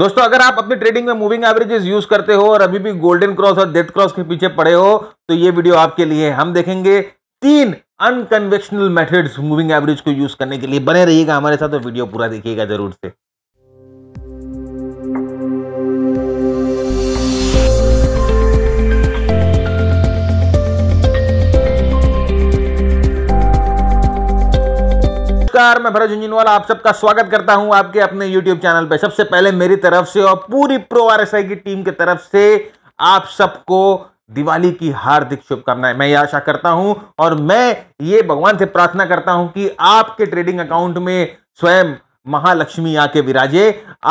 दोस्तों अगर आप अपनी ट्रेडिंग में मूविंग एवरेजेस यूज करते हो और अभी भी गोल्डन क्रॉस और डेथ क्रॉस के पीछे पड़े हो तो ये वीडियो आपके लिए हम देखेंगे तीन अनकन्वेक्शनल मेथड्स मूविंग एवरेज को यूज करने के लिए बने रहिएगा हमारे साथ और वीडियो पूरा देखिएगा जरूर से नमस्कार मैं भरत झुंझुनवाल आप सबका स्वागत करता हूं आपके अपने YouTube चैनल पर सबसे पहले मेरी तरफ से और पूरी प्रो आर की टीम की तरफ से आप सबको दिवाली की हार्दिक शुभकामनाएं मैं ये आशा करता हूं और मैं ये भगवान से प्रार्थना करता हूं कि आपके ट्रेडिंग अकाउंट में स्वयं महालक्ष्मी आके विराजे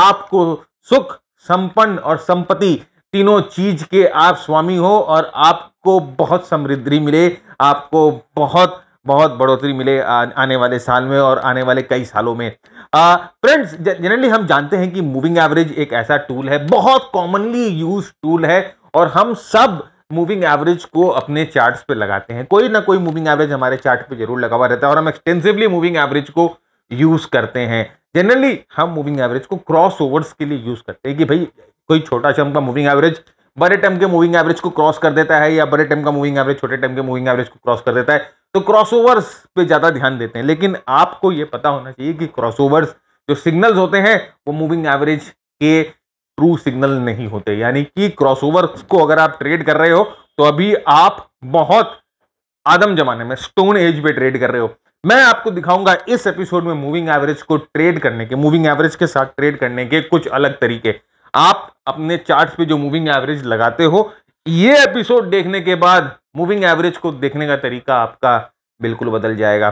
आपको सुख संपन्न और संपत्ति तीनों चीज के आप स्वामी हो और आपको बहुत समृद्धि मिले आपको बहुत बहुत बढ़ोतरी मिले आने वाले साल में और आने वाले कई सालों में फ्रेंड्स जनरली हम जानते हैं कि मूविंग एवरेज एक ऐसा टूल है बहुत कॉमनली यूज टूल है और हम सब मूविंग एवरेज को अपने चार्ट्स पे लगाते हैं कोई ना कोई मूविंग एवरेज हमारे चार्ट पे जरूर लगा हुआ रहता है और हम एक्सटेंसिवली मूविंग एवरेज को यूज करते हैं जनरली हम मूविंग एवरेज को क्रॉस ओवर्स के लिए यूज करते हैं कि भाई कोई छोटा शम का मूविंग एवरेज बड़े टाइम के मूविंग एवरेज को क्रॉस कर देता है या बड़े टाइम का मूविंग एवरेज छोटे टाइम के मूविंग एवरेज को क्रॉस कर देता है तो क्रॉसओवर्स पे ज़्यादा ध्यान देते हैं लेकिन आपको ये पता होना चाहिए कि क्रॉसओवर्स जो सिग्नल्स होते हैं वो मूविंग एवरेज के ट्रू सिग्नल नहीं होते यानी कि क्रॉसओवर्स को अगर आप ट्रेड कर रहे हो तो अभी आप बहुत आदम जमाने में स्टोन एज पे ट्रेड कर रहे हो मैं आपको दिखाऊंगा इस एपिसोड में मूविंग एवरेज को ट्रेड करने के मूविंग एवरेज के साथ ट्रेड करने के कुछ अलग तरीके आप अपने चार्ट पे जो मूविंग एवरेज लगाते हो ये एपिसोड देखने के बाद मूविंग एवरेज को देखने का तरीका आपका बिल्कुल बदल जाएगा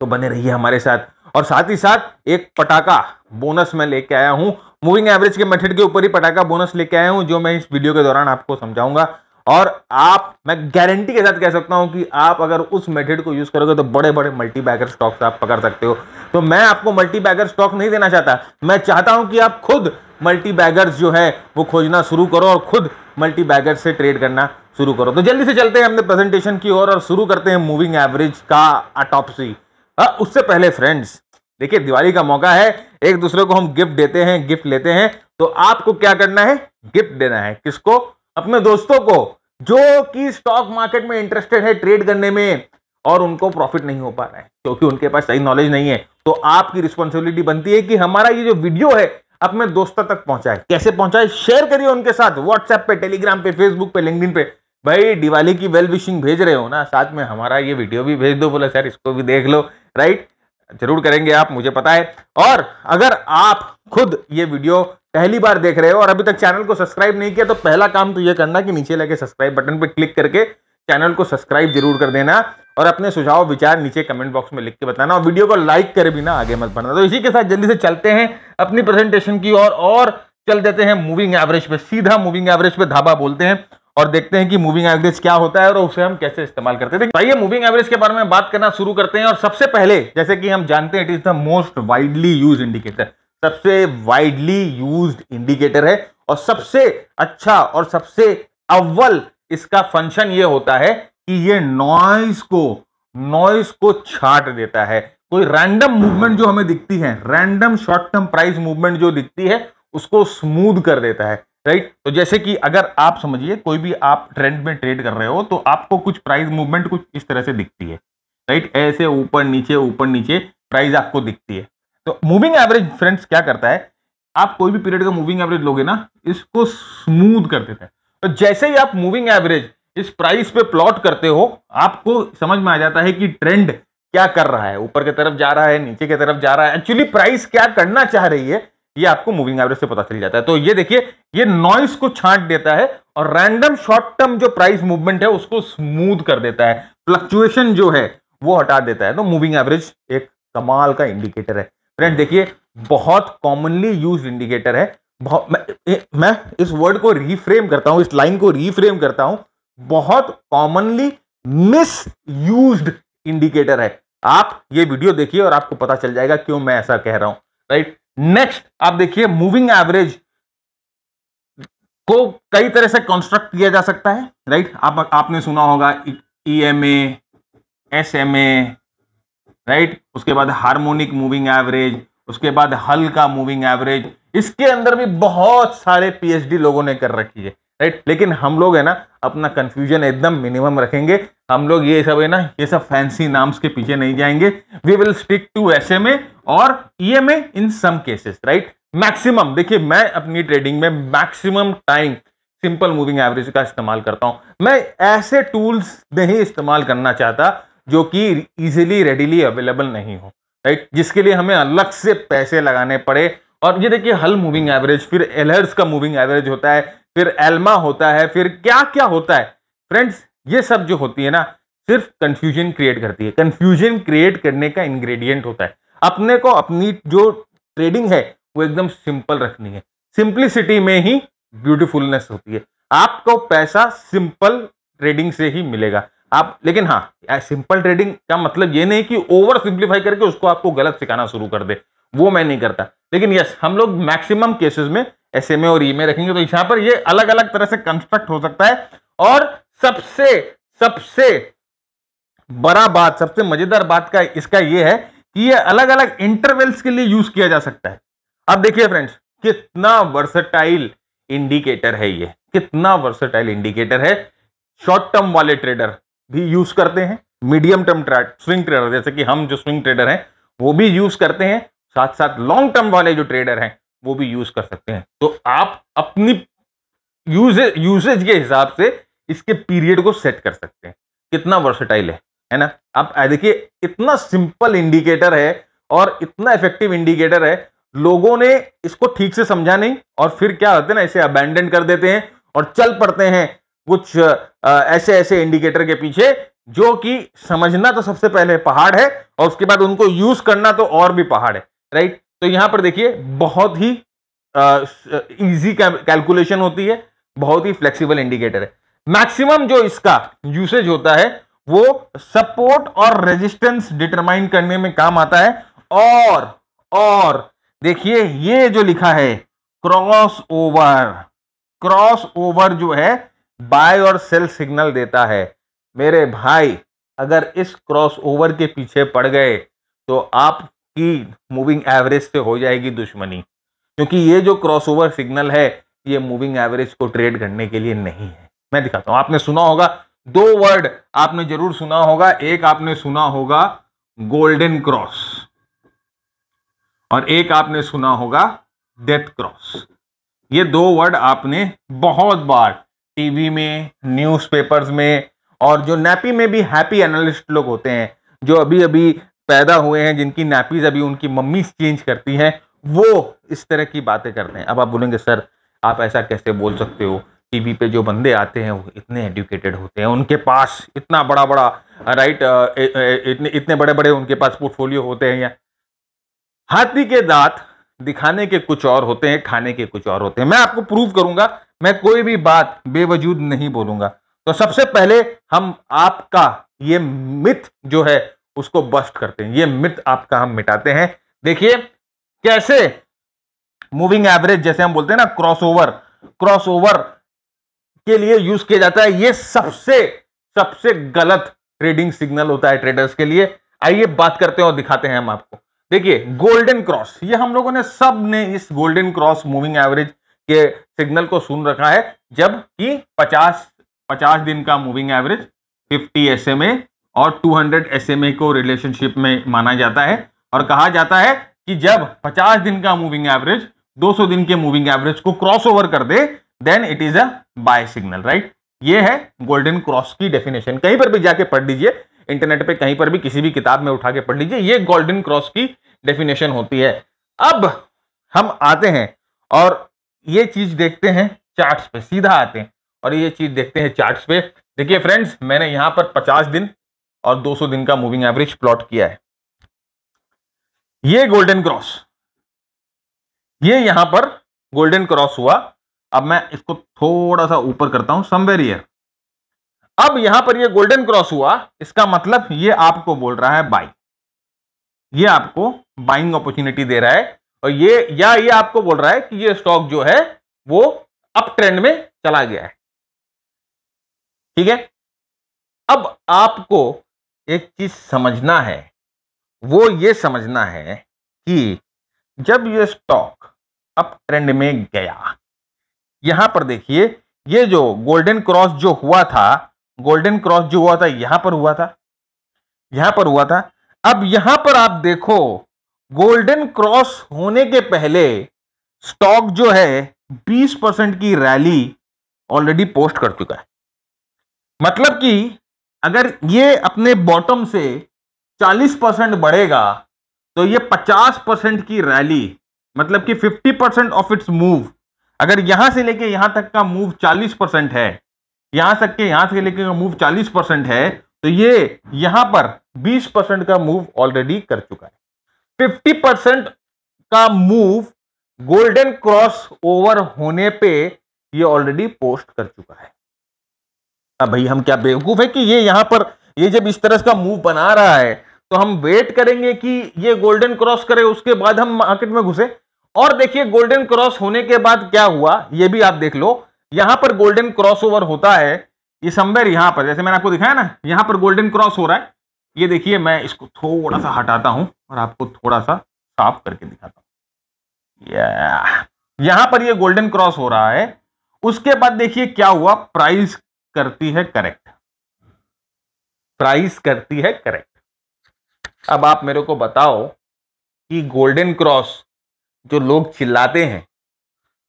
तो बने रहिए हमारे साथ और साथ ही साथ एक पटाखा बोनस मैं लेके आया हूं मूविंग एवरेज के मेथड के ऊपर ही पटाखा बोनस लेके आया हूं जो मैं इस वीडियो के दौरान आपको समझाऊंगा और आप मैं गारंटी के साथ कह सकता हूं कि आप अगर उस मेथड को यूज करोगे तो बड़े बड़े मल्टी बैगर स्टॉक्स आप पकड़ सकते हो तो मैं आपको मल्टी बैगर स्टॉक नहीं देना चाहता मैं चाहता हूं कि आप खुद मल्टी बैगर्स जो है वो खोजना शुरू करो और खुद मल्टी बैगर से ट्रेड करना शुरू करो तो जल्दी से चलते हैं हमने प्रेजेंटेशन की ओर और शुरू करते हैं मूविंग एवरेज का अटॉपसी हाँ, उससे पहले फ्रेंड्स देखिए दिवाली का मौका है एक दूसरे को हम गिफ्ट देते हैं गिफ्ट लेते हैं तो आपको क्या करना है गिफ्ट देना है किसको अपने दोस्तों को जो कि स्टॉक मार्केट में इंटरेस्टेड है ट्रेड करने में और उनको प्रॉफिट नहीं हो पा रहा है क्योंकि उनके पास सही नॉलेज नहीं है तो आपकी रिस्पॉन्सिबिलिटी बनती है कि हमारा ये जो वीडियो है अपने दोस्तों तक पहुंचाए कैसे पहुंचाए शेयर करिए उनके साथ व्हाट्सएप पे टेलीग्राम पे फेसबुक पे लिंक पे भाई दिवाली की वेल विशिंग भेज रहे हो ना साथ में हमारा ये वीडियो भी भेज दो बोला सर इसको भी देख लो राइट जरूर करेंगे आप मुझे पता है और अगर आप खुद ये वीडियो पहली बार देख रहे हो और अभी तक चैनल को सब्सक्राइब नहीं किया तो पहला काम तो ये करना कि नीचे लगे सब्सक्राइब बटन पर क्लिक करके चैनल को सब्सक्राइब जरूर कर देना और अपने सुझाव विचार नीचे कमेंट बॉक्स में लिख के बताना और वीडियो को लाइक कर भी ना आगे मत बढ़ना तो इसी के साथ जल्दी से चलते हैं अपनी प्रेजेंटेशन की और और चल देते हैं मूविंग एवरेज पे सीधा मूविंग एवरेज पे धाबा बोलते हैं और देखते हैं कि मूविंग एवरेज क्या होता है और उसे हम कैसे इस्तेमाल करते हैं भाई मूविंग एवरेज के बारे में बात करना शुरू करते हैं और सबसे पहले जैसे कि हम जानते हैं it is the most widely use indicator सबसे वाइडली यूज इंडिकेटर है और सबसे अच्छा और सबसे अव्वल इसका फंक्शन ये होता है कि ये नॉइस को नॉइस को छाट देता है कोई रैंडम मूवमेंट जो हमें दिखती है random short term price movement जो दिखती है उसको स्मूद कर देता है राइट तो जैसे कि अगर आप समझिए कोई भी आप ट्रेंड में ट्रेड कर रहे हो तो आपको कुछ प्राइस मूवमेंट कुछ इस तरह से दिखती है राइट ऐसे ऊपर नीचे ऊपर नीचे प्राइस आपको दिखती है तो मूविंग एवरेज फ्रेंड्स क्या करता है आप कोई भी पीरियड का मूविंग एवरेज लोगे ना इसको स्मूद कर देता है तो जैसे ही आप मूविंग एवरेज इस प्राइस पे प्लॉट करते हो आपको समझ में आ जाता है कि ट्रेंड क्या कर रहा है ऊपर की तरफ जा रहा है नीचे की तरफ जा रहा है एक्चुअली प्राइस क्या करना चाह रही है ये आपको मूविंग एवरेज से पता चल जाता है तो ये देखिए ये नॉइस को छांट देता है और रैंडम शॉर्ट टर्म जो प्राइस मूवमेंट है उसको स्मूथ कर देता है फ्लक्चुएशन जो है वो हटा देता है तो मूविंग एवरेज एक कमाल का इंडिकेटर है फ्रेंड देखिए बहुत कॉमनली यूज इंडिकेटर है मैं इस वर्ड को रीफ्रेम करता हूं इस लाइन को रीफ्रेम करता हूं बहुत कॉमनली मिस यूज इंडिकेटर है आप ये वीडियो देखिए और आपको पता चल जाएगा क्यों मैं ऐसा कह रहा हूं राइट नेक्स्ट आप देखिए मूविंग एवरेज को कई तरह से कंस्ट्रक्ट किया जा सकता है राइट आप आपने सुना होगा E M S M A right उसके बाद हार्मोनिक मूविंग एवरेज उसके बाद हल का मूविंग एवरेज इसके अंदर भी बहुत सारे पीएचडी लोगों ने कर रखी है राइट लेकिन हम लोग है ना अपना कंफ्यूजन एकदम मिनिमम रखेंगे हम लोग ये सब है ना ये सब फैंसी नाम्स के पीछे नहीं जाएंगे we will stick to S M A और E M A in some cases right maximum देखिए मैं अपनी ट्रेडिंग में maximum time simple moving average का इस्तेमाल करता हूं मैं ऐसे टूल्स नहीं इस्तेमाल करना चाहता जो कि इजीली रेडीली अवेलेबल नहीं हो राइट जिसके लिए हमें अलग से पैसे लगाने पड़े और ये देखिए हल मूविंग एवरेज फिर एलहर्स का मूविंग एवरेज होता है फिर एल्मा होता है फिर क्या क्या होता है फ्रेंड्स ये सब जो होती है ना सिर्फ कंफ्यूजन क्रिएट करती है कंफ्यूजन क्रिएट करने का इंग्रेडिएंट होता है अपने को अपनी जो ट्रेडिंग है वो एकदम सिंपल रखनी है सिंप्लिसिटी में ही ब्यूटीफुलनेस होती है आपको पैसा सिंपल ट्रेडिंग से ही मिलेगा आप लेकिन हाँ सिंपल ट्रेडिंग का मतलब ये नहीं कि ओवर सिंप्लीफाई करके उसको आपको गलत सिखाना शुरू कर दे वो मैं नहीं करता लेकिन यस हम लोग मैक्सिमम केसेस में एस एम ए और ई में रखेंगे तो यहां पर ये अलग अलग तरह से कंस्ट्रक्ट हो सकता है और सबसे सबसे बड़ा बात सबसे मजेदार बात का इसका ये है कि ये अलग अलग इंटरवल्स के लिए यूज किया जा सकता है अब देखिए फ्रेंड्स कितना वर्सेटाइल इंडिकेटर है ये कितना वर्सेटाइल इंडिकेटर है शॉर्ट टर्म वाले ट्रेडर भी यूज करते हैं medium term trade swing trader जैसे कि हम जो स्विंग ट्रेडर हैं वो भी यूज करते हैं साथ साथ लॉन्ग टर्म वाले जो ट्रेडर हैं वो भी यूज कर सकते हैं तो आप अपनी यूजेज के हिसाब से इसके पीरियड को सेट कर सकते हैं कितना वर्सेटाइल है है ना आप देखिए इतना सिंपल इंडिकेटर है और इतना इफेक्टिव इंडिकेटर है लोगों ने इसको ठीक से समझा नहीं और फिर क्या होते हैं ना इसे अबैंडन कर देते हैं और चल पड़ते हैं कुछ ऐसे ऐसे इंडिकेटर के पीछे जो कि समझना तो सबसे पहले पहाड़ है और उसके बाद उनको यूज करना तो और भी पहाड़ है राइट तो यहां पर देखिए बहुत ही इजी कैलकुलेशन होती है बहुत ही फ्लेक्सिबल इंडिकेटर है मैक्सिमम जो इसका यूसेज होता है वो सपोर्ट और रेजिस्टेंस डिटरमाइन करने में काम आता है और और देखिए ये जो लिखा है क्रॉस ओवर क्रॉस ओवर जो है बाय और सेल सिग्नल देता है मेरे भाई अगर इस क्रॉस ओवर के पीछे पड़ गए तो आपकी मूविंग एवरेज से हो जाएगी दुश्मनी क्योंकि ये जो क्रॉस ओवर सिग्नल है ये मूविंग एवरेज को ट्रेड करने के लिए नहीं है मैं दिखाता हूँ आपने सुना होगा दो वर्ड आपने जरूर सुना होगा एक आपने सुना होगा गोल्डन क्रॉस और एक आपने सुना होगा डेथ क्रॉस ये दो वर्ड आपने बहुत बार टीवी में न्यूज़पेपर्स में और जो नैपी में भी हैप्पी एनालिस्ट लोग होते हैं जो अभी अभी पैदा हुए हैं जिनकी नैपीज अभी उनकी मम्मी चेंज करती हैं वो इस तरह की बातें करते हैं अब आप बोलेंगे सर आप ऐसा कैसे बोल सकते हो टीवी पे जो बंदे आते हैं वो इतने एडुकेटेड होते हैं उनके पास इतना बड़ा बड़ा राइट ए, ए, इतने इतने बड़े बड़े उनके पास पोर्टफोलियो होते हैं या हाथी के दांत दिखाने के कुछ और होते हैं खाने के कुछ और होते हैं मैं आपको प्रूव करूंगा मैं कोई भी बात बेवजूद नहीं बोलूंगा तो सबसे पहले हम आपका ये मिथ जो है उसको बस्ट करते हैं ये मिथ आपका हम मिटाते हैं देखिए कैसे मूविंग एवरेज जैसे हम बोलते हैं ना क्रॉसओवर क्रॉसओवर के लिए यूज किया जाता है ये सबसे सबसे गलत ट्रेडिंग सिग्नल होता है ट्रेडर्स के लिए आइए बात करते हैं और दिखाते हैं हम आपको देखिए गोल्डन क्रॉस ये हम लोगों ने सब ने इस गोल्डन क्रॉस मूविंग एवरेज के सिग्नल को सुन रखा है जबकि 50 50 दिन का मूविंग एवरेज 50 एस और 200 एस को रिलेशनशिप में माना जाता है और कहा जाता है कि जब 50 दिन का मूविंग एवरेज 200 दिन के मूविंग एवरेज को क्रॉस ओवर कर दे then it is a buy signal right ये है गोल्डन क्रॉस की डेफिनेशन कहीं पर भी जाके पढ़ लीजिए इंटरनेट पे कहीं पर भी किसी भी किताब में उठा के पढ़ लीजिए ये गोल्डन क्रॉस की डेफिनेशन होती है अब हम आते हैं और ये चीज देखते हैं चार्ट्स पे सीधा आते हैं और ये चीज देखते हैं चार्ट्स पे देखिए फ्रेंड्स मैंने यहां पर 50 दिन और 200 दिन का मूविंग एवरेज प्लॉट किया है ये गोल्डन क्रॉस ये यहां पर गोल्डन क्रॉस हुआ अब मैं इसको थोड़ा सा ऊपर करता हूं समवेयर ईयर अब यहां पर ये गोल्डन क्रॉस हुआ इसका मतलब ये आपको बोल रहा है बाई ये आपको बाइंग अपॉर्चुनिटी दे रहा है और ये या ये आपको बोल रहा है कि ये स्टॉक जो है वो अप ट्रेंड में चला गया है ठीक है अब आपको एक चीज समझना है वो ये समझना है कि जब ये स्टॉक अप ट्रेंड में गया यहां पर देखिए ये जो गोल्डन क्रॉस जो हुआ था गोल्डन क्रॉस जो हुआ था यहां पर हुआ था यहां पर हुआ था अब यहां पर आप देखो गोल्डन क्रॉस होने के पहले स्टॉक जो है 20 परसेंट की रैली ऑलरेडी पोस्ट कर चुका है मतलब कि अगर ये अपने बॉटम से 40 परसेंट बढ़ेगा तो ये 50 परसेंट की रैली मतलब कि 50 परसेंट ऑफ इट्स मूव अगर यहां से लेके यहां तक का मूव 40 परसेंट है यहां तक के यहां से लेके मूव 40 परसेंट है तो ये यहां पर 20 परसेंट का मूव ऑलरेडी कर चुका है फिफ्टी परसेंट का मूव गोल्डन क्रॉस ओवर होने पे ये ऑलरेडी पोस्ट कर चुका है अब भाई हम क्या बेवकूफ है कि ये यहां पर ये जब इस तरह का मूव बना रहा है तो हम वेट करेंगे कि ये गोल्डन क्रॉस करे उसके बाद हम मार्केट में घुसे और देखिए गोल्डन क्रॉस होने के बाद क्या हुआ ये भी आप देख लो यहां पर गोल्डन क्रॉस ओवर होता है ये समवेयर यहां पर जैसे मैंने आपको दिखाया ना यहां पर गोल्डन क्रॉस हो रहा है ये देखिए मैं इसको थोड़ा सा हटाता हूँ और आपको थोड़ा सा साफ करके दिखाता हूँ यहाँ पर ये गोल्डन क्रॉस हो रहा है उसके बाद देखिए क्या हुआ प्राइस करती है करेक्ट प्राइस करती है करेक्ट अब आप मेरे को बताओ कि गोल्डन क्रॉस जो लोग चिल्लाते हैं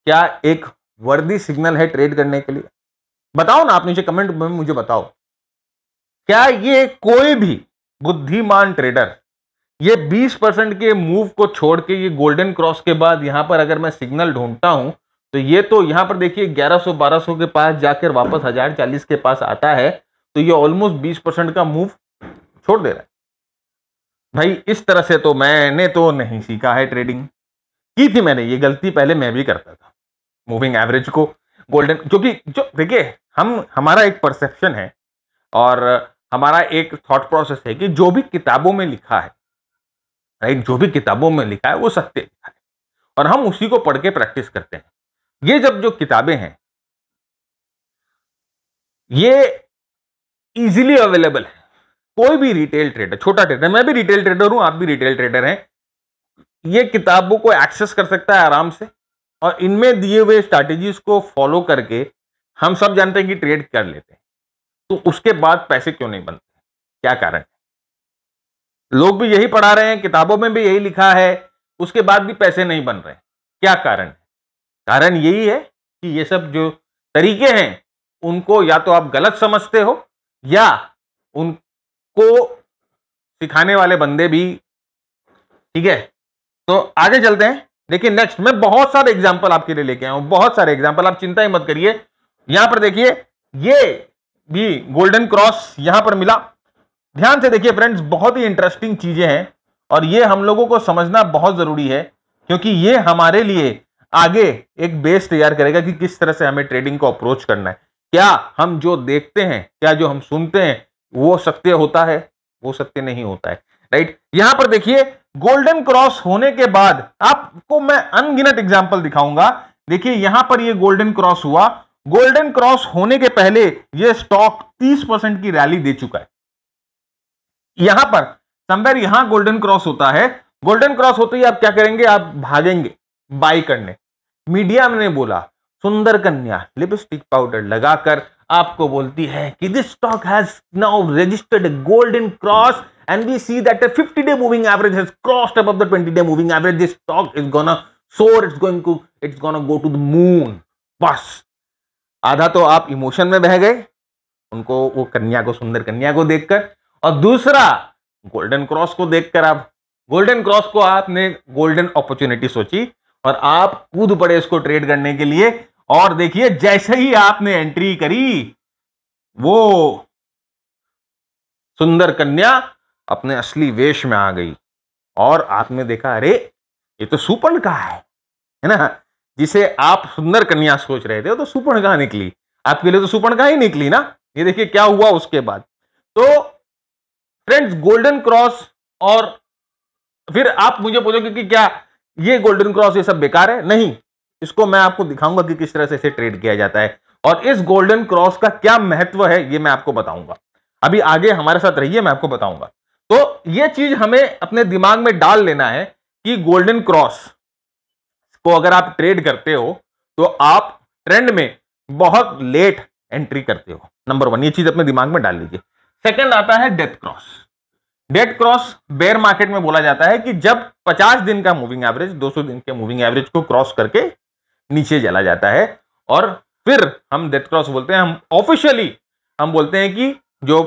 क्या एक वर्दी सिग्नल है ट्रेड करने के लिए बताओ ना आप नीचे कमेंट में मुझे बताओ क्या ये कोई भी बुद्धिमान ट्रेडर ये 20 परसेंट के मूव को छोड़ के ये गोल्डन क्रॉस के बाद यहाँ पर अगर मैं सिग्नल ढूंढता हूँ तो ये तो यहाँ पर देखिए 1100 1200 के पास जाकर वापस 1040 के पास आता है तो ये ऑलमोस्ट 20 परसेंट का मूव छोड़ दे रहा है भाई इस तरह से तो मैंने तो नहीं सीखा है ट्रेडिंग की थी मैंने ये गलती पहले मैं भी करता था मूविंग एवरेज को गोल्डन क्योंकि जो देखिए हम हमारा एक परसेप्शन है और हमारा एक थॉट प्रोसेस है कि जो भी किताबों में लिखा है राइट जो भी किताबों में लिखा है वो सत्य लिखा है और हम उसी को पढ़ के प्रैक्टिस करते हैं ये जब जो किताबें हैं ये इजीली अवेलेबल है कोई भी रिटेल ट्रेडर छोटा ट्रेडर मैं भी रिटेल ट्रेडर हूं आप भी रिटेल ट्रेडर हैं ये किताबों को एक्सेस कर सकता है आराम से और इनमें दिए हुए स्ट्रैटेजीज को फॉलो करके हम सब जानते हैं कि ट्रेड कर लेते हैं तो उसके बाद पैसे क्यों नहीं बनते क्या कारण है लोग भी यही पढ़ा रहे हैं किताबों में भी यही लिखा है उसके बाद भी पैसे नहीं बन रहे क्या कारण है कारण यही है कि ये सब जो तरीके हैं उनको या तो आप गलत समझते हो या उनको सिखाने वाले बंदे भी ठीक है तो आगे चलते हैं देखिए नेक्स्ट मैं बहुत सारे एग्जाम्पल आपके लिए लेके आया हूं बहुत सारे एग्जाम्पल आप चिंता ही मत करिए यहां पर देखिए ये भी गोल्डन क्रॉस यहां पर मिला ध्यान से देखिए फ्रेंड्स बहुत ही इंटरेस्टिंग चीजें हैं और ये हम लोगों को समझना बहुत जरूरी है क्योंकि ये हमारे लिए आगे एक बेस तैयार करेगा कि किस तरह से हमें ट्रेडिंग को अप्रोच करना है क्या हम जो देखते हैं क्या जो हम सुनते हैं वो सत्य होता है वो सत्य नहीं होता है राइट यहां पर देखिए गोल्डन क्रॉस होने के बाद आपको मैं अनगिनत एग्जाम्पल दिखाऊंगा देखिए यहां पर ये गोल्डन क्रॉस हुआ गोल्डन क्रॉस होने के पहले यह स्टॉक 30 परसेंट की रैली दे चुका है यहां पर समवेर यहां गोल्डन क्रॉस होता है गोल्डन क्रॉस होते ही आप क्या करेंगे आप भागेंगे बाई करने मीडिया ने बोला सुंदर कन्या लिपस्टिक पाउडर लगाकर आपको बोलती है कि this stock has now registered golden cross and we see that a 50 day moving average has crossed above the 20 day moving average this stock is gonna soar it's going to it's gonna go to the moon बस आधा तो आप emotion में बह गए उनको वो कन्या को सुंदर कन्या को देखकर और दूसरा गोल्डन क्रॉस को देखकर आप गोल्डन क्रॉस को आपने गोल्डन अपॉर्चुनिटी सोची और आप कूद पड़े इसको ट्रेड करने के लिए और देखिए जैसे ही आपने एंट्री करी वो सुंदर कन्या अपने असली वेश में आ गई और आपने देखा अरे ये तो सुपर्ण का है है ना जिसे आप सुंदर कन्या सोच रहे थे तो सुपर्ण कहा निकली आपके लिए तो कहा ही निकली ना ये देखिए क्या हुआ उसके बाद तो फ्रेंड्स गोल्डन क्रॉस और फिर आप मुझे पूछोगे कि क्या ये गोल्डन क्रॉस ये सब बेकार है नहीं इसको मैं आपको दिखाऊंगा कि किस तरह से इसे ट्रेड किया जाता है और इस गोल्डन क्रॉस का क्या महत्व है ये मैं आपको बताऊंगा अभी आगे हमारे साथ रहिए मैं आपको बताऊंगा तो ये चीज हमें अपने दिमाग में डाल लेना है कि गोल्डन क्रॉस तो अगर आप ट्रेड करते हो तो आप ट्रेंड में बहुत लेट एंट्री करते हो नंबर वन ये चीज अपने दिमाग में डाल लीजिए सेकंड आता है death cross death cross bear market में बोला जाता है कि जब 50 दिन का मूविंग एवरेज 200 दिन के मूविंग एवरेज को क्रॉस करके नीचे चला जाता है और फिर हम डेथ क्रॉस बोलते हैं हम ऑफिशियली हम बोलते हैं कि जो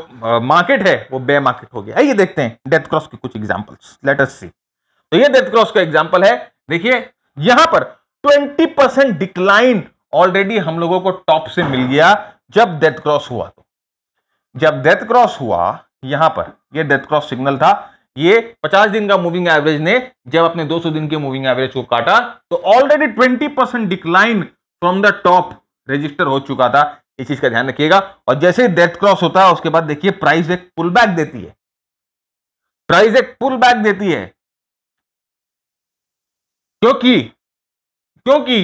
मार्केट है वो बेयर मार्केट हो गया आइए देखते हैं डेथ क्रॉस के कुछ एग्जाम्पल्स लेटस सी तो ये डेथ क्रॉस का एग्जाम्पल है देखिए यहां पर 20 परसेंट डिक्लाइन ऑलरेडी हम लोगों को टॉप से मिल गया जब डेथ क्रॉस हुआ तो जब डेथ क्रॉस हुआ यहां पर ये डेथ क्रॉस सिग्नल था ये 50 दिन का मूविंग एवरेज ने जब अपने 200 दिन के मूविंग एवरेज को काटा तो already 20 percent decline from the top register हो चुका था इस चीज का ध्यान रखिएगा और जैसे ही डेथ क्रॉस होता है उसके बाद देखिए प्राइस एक पुल बैक देती है प्राइस एक पुल बैक देती है क्योंकि क्योंकि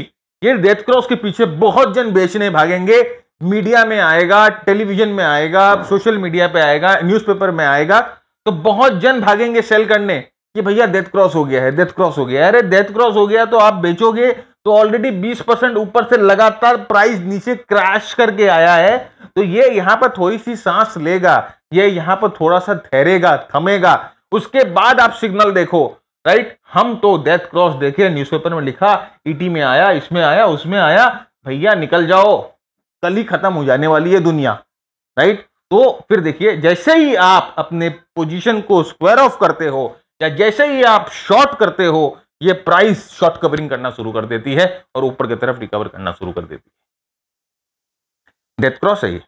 ये डेथ क्रॉस के पीछे बहुत जन बेचने भागेंगे मीडिया में आएगा टेलीविजन में आएगा सोशल मीडिया पे आएगा न्यूज़पेपर में आएगा तो बहुत जन भागेंगे सेल करने कि भैया डेथ क्रॉस हो गया है डेथ क्रॉस हो गया है अरे डेथ क्रॉस हो गया तो आप बेचोगे तो ऑलरेडी 20 परसेंट ऊपर से लगातार प्राइस नीचे क्रैश करके आया है तो ये यहाँ पर थोड़ी सी सांस लेगा ये यहाँ पर थोड़ा सा ठहरेगा थमेगा उसके बाद आप सिग्नल देखो राइट हम तो डेथ क्रॉस देखे न्यूज़पेपर में लिखा ईटी e में आया इसमें आया उसमें आया भैया निकल जाओ कल ही खत्म हो जाने वाली है दुनिया राइट तो फिर देखिए जैसे ही आप अपने पोजीशन को स्क्वायर ऑफ करते हो या जैसे ही आप शॉर्ट करते हो ये प्राइस शॉर्ट कवरिंग करना शुरू कर देती है और ऊपर की तरफ रिकवर करना शुरू कर देती है डेथ क्रॉस है ये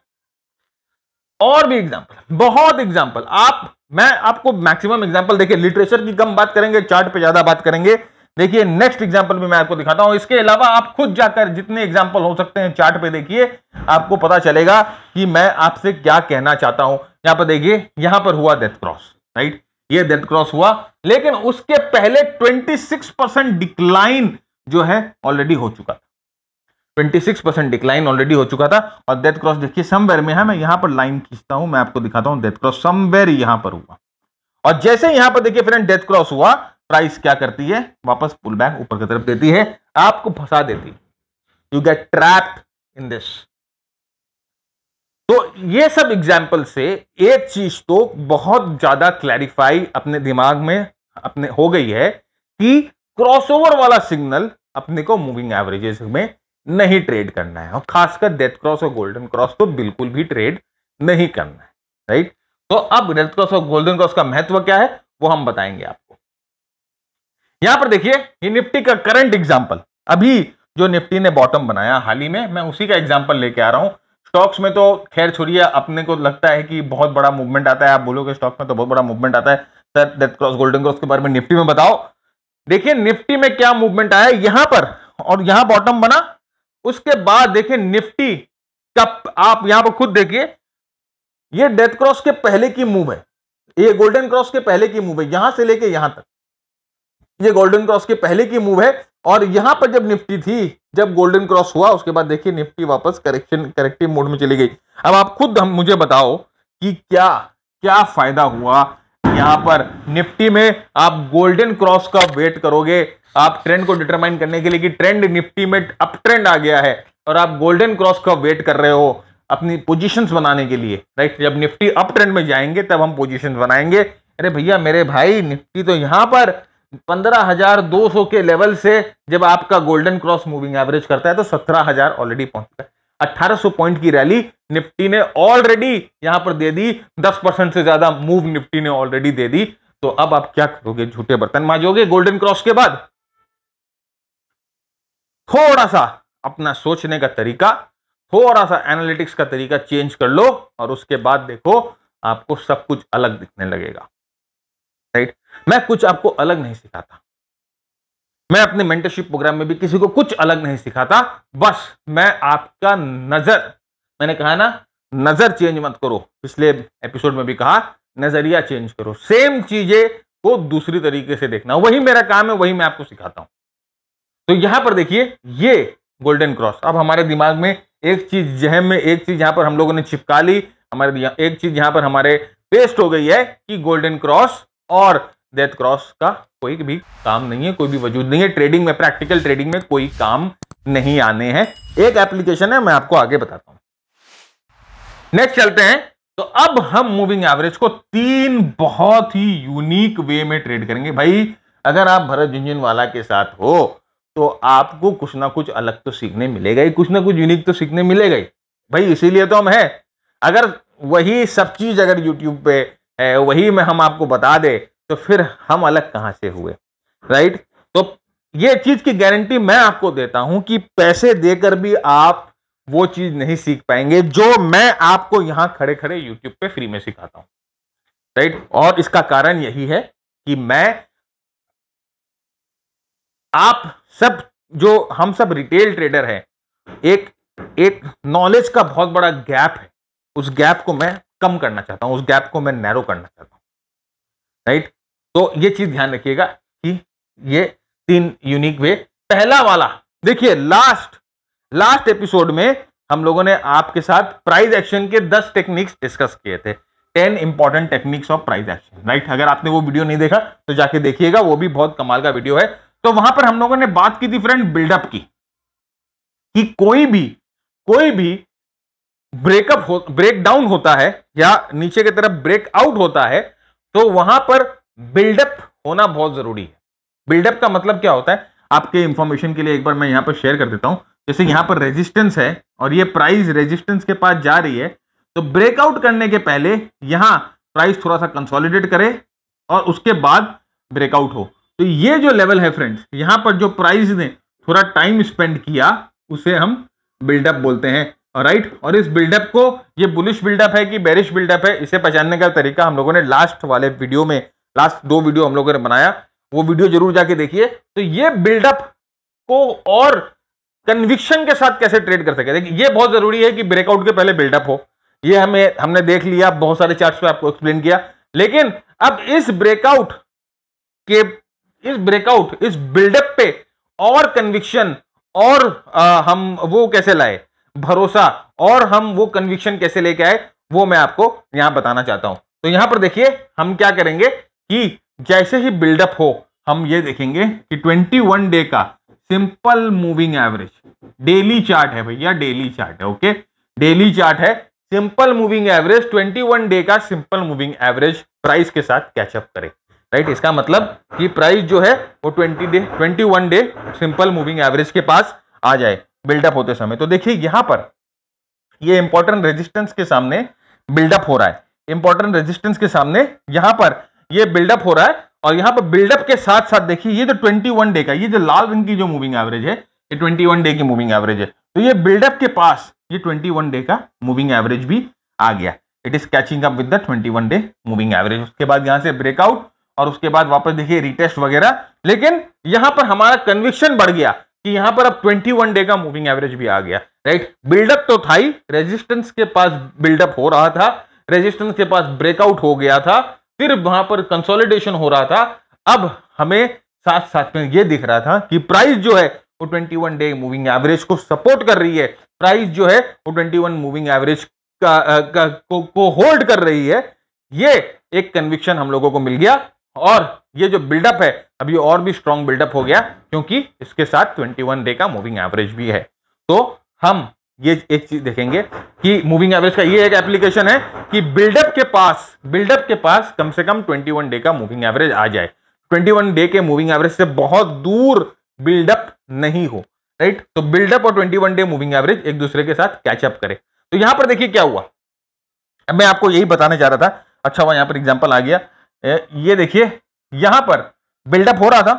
और भी एग्जाम्पल बहुत एग्जाम्पल आप मैं आपको मैक्सिमम एग्जाम्पल देखिए लिटरेचर की कम बात करेंगे चार्ट पे ज्यादा बात करेंगे देखिए नेक्स्ट एग्जाम्पल भी मैं आपको दिखाता हूं इसके अलावा आप खुद जाकर जितने एग्जाम्पल हो सकते हैं चार्ट पे देखिए आपको पता चलेगा कि मैं आपसे क्या कहना चाहता हूं यहां पर देखिए यहां पर हुआ डेथ क्रॉस राइट ये डेथ क्रॉस हुआ लेकिन उसके पहले ट्वेंटी परसेंट डिक्लाइन जो है ऑलरेडी हो चुका 26 परसेंट डिक्लाइन ऑलरेडी हो चुका था और डेथ क्रॉस देखिए समवेयर में है मैं यहां पर लाइन खींचता हूं मैं आपको दिखाता हूं डेथ क्रॉस समवेयर यहां पर हुआ और जैसे यहां पर देखिए फ्रेंड डेथ क्रॉस हुआ प्राइस क्या करती है वापस पुल बैक ऊपर की तरफ देती है आपको फंसा देती you get trapped in this तो ये सब एग्जाम्पल से एक चीज तो बहुत ज्यादा क्लैरिफाई अपने दिमाग में अपने हो गई है कि क्रॉसओवर वाला सिग्नल अपने को मूविंग एवरेजेस में नहीं ट्रेड करना है और खासकर डेथ क्रॉस और गोल्डन क्रॉस तो बिल्कुल भी ट्रेड नहीं करना है राइट तो अब डेथ क्रॉस और गोल्डन क्रॉस का महत्व क्या है वो हम बताएंगे आपको यहां पर देखिए ये निफ्टी का करंट एग्जाम्पल अभी जो निफ्टी ने बॉटम बनाया हाल ही में मैं उसी का एग्जाम्पल लेके आ रहा हूं स्टॉक्स में तो खैर छोड़िए अपने को लगता है कि बहुत बड़ा मूवमेंट आता है आप बोलोगे स्टॉक में तो बहुत बड़ा मूवमेंट आता है sir death cross golden cross के बारे में निफ्टी में बताओ देखिए निफ्टी में क्या मूवमेंट आया यहां पर और यहां बॉटम बना उसके बाद देखिए निफ्टी का आप यहां पर खुद देखिए ये डेथ क्रॉस के पहले की मूव है ये गोल्डन क्रॉस के पहले की मूव है यहां से लेके यहां तक ये गोल्डन क्रॉस के पहले की मूव है और यहां पर जब निफ्टी थी जब गोल्डन क्रॉस हुआ उसके बाद देखिए निफ्टी वापस करेक्शन करेक्टिव मोड में चली गई अब आप खुद हम मुझे बताओ कि क्या क्या फायदा हुआ यहां पर निफ्टी में आप गोल्डन क्रॉस का वेट करोगे आप ट्रेंड को डिटरमाइन करने के लिए कि ट्रेंड निफ्टी में अप ट्रेंड आ गया है और आप गोल्डन क्रॉस का वेट कर रहे हो अपनी पोजीशंस बनाने के लिए राइट जब निफ्टी अप ट्रेंड में जाएंगे तब हम पोजीशंस बनाएंगे अरे भैया मेरे भाई निफ्टी तो यहाँ पर 15,200 के लेवल से जब आपका गोल्डन क्रॉस मूविंग एवरेज करता है तो 17,000 ऑलरेडी पहुंचता है 1800 पॉइंट की रैली निफ्टी ने ऑलरेडी यहां पर दे दी दस परसेंट से ज्यादा मूव निफ्टी ने ऑलरेडी दे दी तो अब आप क्या करोगे झूठे बर्तन माजोगे गोल्डन क्रॉस के बाद थोड़ा सा अपना सोचने का तरीका थोड़ा सा एनालिटिक्स का तरीका चेंज कर लो और उसके बाद देखो आपको सब कुछ अलग दिखने लगेगा राइट मैं कुछ आपको अलग नहीं सिखाता मैं अपने मेंटरशिप प्रोग्राम में भी किसी को कुछ अलग नहीं सिखाता बस मैं आपका नजर मैंने कहा ना नजर चेंज मत करो पिछले एपिसोड में भी कहा नजरिया चेंज करो सेम चीजें को दूसरी तरीके से देखना वही मेरा काम है वही मैं आपको सिखाता हूं तो यहां पर देखिए ये गोल्डन क्रॉस अब हमारे दिमाग में एक चीज जहम में एक चीज यहां पर हम लोगों ने चिपका ली हमारे एक चीज यहां पर हमारे पेस्ट हो गई है कि गोल्डन क्रॉस और डेथ क्रॉस का कोई भी काम नहीं है कोई भी वजूद नहीं है ट्रेडिंग में प्रैक्टिकल ट्रेडिंग में कोई काम नहीं आने हैं एक एप्लीकेशन है मैं आपको आगे बताता हूं नेक्स्ट चलते हैं तो अब हम मूविंग एवरेज को तीन बहुत ही यूनिक वे में ट्रेड करेंगे भाई अगर आप भरत झुंझुनवाला के साथ हो तो आपको कुछ ना कुछ अलग तो सीखने मिलेगा ही कुछ ना कुछ यूनिक तो सीखने मिलेगा ही भाई इसीलिए तो हम हैं अगर वही सब चीज़ अगर यूट्यूब पे है वही में हम आपको बता दे तो फिर हम अलग कहाँ से हुए राइट तो ये चीज़ की गारंटी मैं आपको देता हूँ कि पैसे देकर भी आप वो चीज़ नहीं सीख पाएंगे जो मैं आपको यहाँ खड़े खड़े यूट्यूब पे फ्री में सिखाता हूँ राइट और इसका कारण यही है कि मैं आप सब जो हम सब रिटेल ट्रेडर हैं एक एक नॉलेज का बहुत बड़ा गैप है उस गैप को मैं कम करना चाहता हूं उस गैप को मैं नैरो करना चाहता हूं राइट तो ये चीज ध्यान रखिएगा कि ये तीन यूनिक वे पहला वाला देखिए लास्ट लास्ट एपिसोड में हम लोगों ने आपके साथ प्राइस एक्शन के दस टेक्निक्स डिस्कस किए थे ten important techniques of price action right अगर आपने वो वीडियो नहीं देखा तो जाके देखिएगा वो भी बहुत कमाल का वीडियो है तो वहां पर हम लोगों ने बात की थी फ्रेंड बिल्डअप की कि कोई भी कोई भी ब्रेकअप हो ब्रेक डाउन होता है या नीचे की तरफ ब्रेक आउट होता है तो वहां पर बिल्डअप होना बहुत जरूरी है बिल्डअप का मतलब क्या होता है आपके इंफॉर्मेशन के लिए एक बार मैं यहां पर शेयर कर देता हूं जैसे यहां पर रेजिस्टेंस है और ये प्राइस रेजिस्टेंस के पास जा रही है तो ब्रेकआउट करने के पहले यहां प्राइस थोड़ा सा कंसोलिडेट करे और उसके बाद ब्रेकआउट हो तो ये जो लेवल है फ्रेंड्स यहां पर जो प्राइस ने थोड़ा टाइम स्पेंड किया उसे हम बिल्डअप बोलते हैं राइट right? और इस बिल्डअप को ये बुलिश बिल्डअप है कि बेरिश बिल्डअप है इसे पहचानने का तरीका हम लोगों ने लास्ट वाले वीडियो में लास्ट दो वीडियो हम लोगों ने बनाया वो वीडियो जरूर जाके देखिए तो ये बिल्डअप को और कन्विक्शन के साथ कैसे ट्रेड कर सके देखिए ये बहुत जरूरी है कि ब्रेकआउट के पहले बिल्डअप हो ये हमें हमने देख लिया बहुत सारे चार्ट आपको एक्सप्लेन किया लेकिन अब इस ब्रेकआउट के इस ब्रेकआउट इस बिल्डअप पे और कन्विक्शन और आ, हम वो कैसे लाए भरोसा और हम वो कन्विक्शन कैसे लेके आए वो मैं आपको यहां बताना चाहता हूं तो यहां पर देखिए हम क्या करेंगे कि जैसे ही बिल्डअप हो हम ये देखेंगे कि 21 डे का simple moving average daily chart है भैया डेली चार्ट है ओके डेली चार्ट है सिंपल मूविंग एवरेज 21 डे का सिंपल मूविंग एवरेज प्राइस के साथ कैचअप करें राइट इसका मतलब कि प्राइस जो है वो twenty day twenty one day simple moving average के पास आ जाए बिल्डअप होते समय तो देखिए यहां पर ये इंपॉर्टेंट रेजिस्टेंस के सामने बिल्डअप हो रहा है इंपॉर्टेंट रेजिस्टेंस के सामने यहां पर ये बिल्डअप हो रहा है और यहां पर बिल्डअप के साथ साथ देखिए ये जो वन डे का ये जो लाल रंग की जो मूविंग एवरेज है ये वन डे की मूविंग एवरेज है तो ये बिल्डअप के पास ये वन डे का मूविंग एवरेज भी आ गया it is catching up with the 21 day moving average उसके बाद यहां से ब्रेकआउट और उसके बाद वापस देखिए रिटेस्ट वगैरह लेकिन यहां पर हमारा कन्विक्शन बढ़ गया कि यहां पर अब 21 डे का मूविंग एवरेज भी आ गया राइट बिल्डअप तो था ही रेजिस्टेंस के पास बिल्डअप हो रहा था रेजिस्टेंस के पास ब्रेकआउट हो गया था फिर वहां पर कंसोलिडेशन हो रहा था अब हमें साथ साथ में यह दिख रहा था कि प्राइस जो है वो 21 डे मूविंग एवरेज को सपोर्ट कर रही है प्राइस जो है वो 21 मूविंग एवरेज का, का को, को होल्ड कर रही है ये एक कन्विक्शन हम लोगों को मिल गया और ये जो बिल्डअप है अभी और भी स्ट्रॉन्ग बिल्डअप हो गया क्योंकि इसके साथ 21 डे का मूविंग एवरेज भी है तो हम ये एक चीज देखेंगे कि मूविंग एवरेज का ये एक एप्लीकेशन है कि बिल्डअप के पास बिल्डअप के पास कम से कम 21 डे का मूविंग एवरेज आ जाए 21 डे के मूविंग एवरेज से बहुत दूर बिल्डअप नहीं हो राइट तो बिल्डअप और ट्वेंटी डे मूविंग एवरेज एक दूसरे के साथ कैचअप करे तो यहां पर देखिए क्या हुआ मैं आपको यही बताने चाह रहा था अच्छा हुआ यहां पर एग्जाम्पल आ गया ये देखिए यहां पर बिल्डअप हो रहा था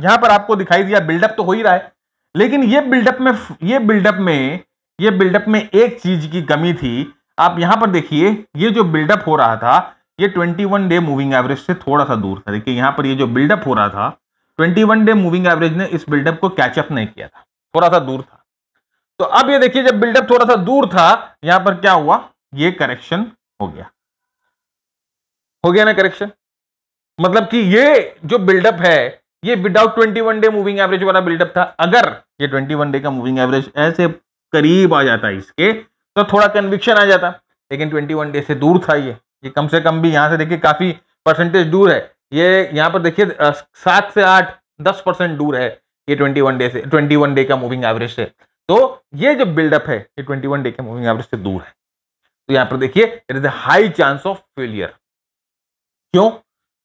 यहां पर आपको दिखाई दिया बिल्डअप तो हो ही रहा है लेकिन ये बिल्डअप में ये बिल्डअप में ये बिल्डअप में एक चीज की कमी थी आप यहां पर देखिए ये जो बिल्डअप हो रहा था ये 21 डे मूविंग एवरेज से थोड़ा सा दूर था देखिए यहां पर ये जो बिल्डअप हो रहा था 21 डे मूविंग एवरेज ने इस बिल्डअप को कैचअप नहीं किया था थोड़ा सा दूर था तो अब ये देखिए जब बिल्डअप थोड़ा सा दूर था यहां पर क्या हुआ ये करेक्शन हो गया हो गया ना करेक्शन मतलब कि ये जो बिल्डअप है ये without twenty one day moving average वाला बिल्डअप था अगर ये ट्वेंटी वन डे का मूविंग एवरेज ऐसे करीब आ जाता इसके तो थोड़ा कन्विक्शन आ जाता लेकिन ट्वेंटी वन डे से दूर था ये ये कम से कम भी यहाँ से देखिए काफ़ी परसेंटेज दूर है ये यहाँ पर देखिए सात से आठ दस परसेंट दूर है ये ट्वेंटी वन डे से ट्वेंटी वन डे का मूविंग एवरेज से तो ये जो बिल्डअप है ये ट्वेंटी वन डे के मूविंग एवरेज से दूर है तो यहाँ पर देखिए it is a high chance of failure क्यों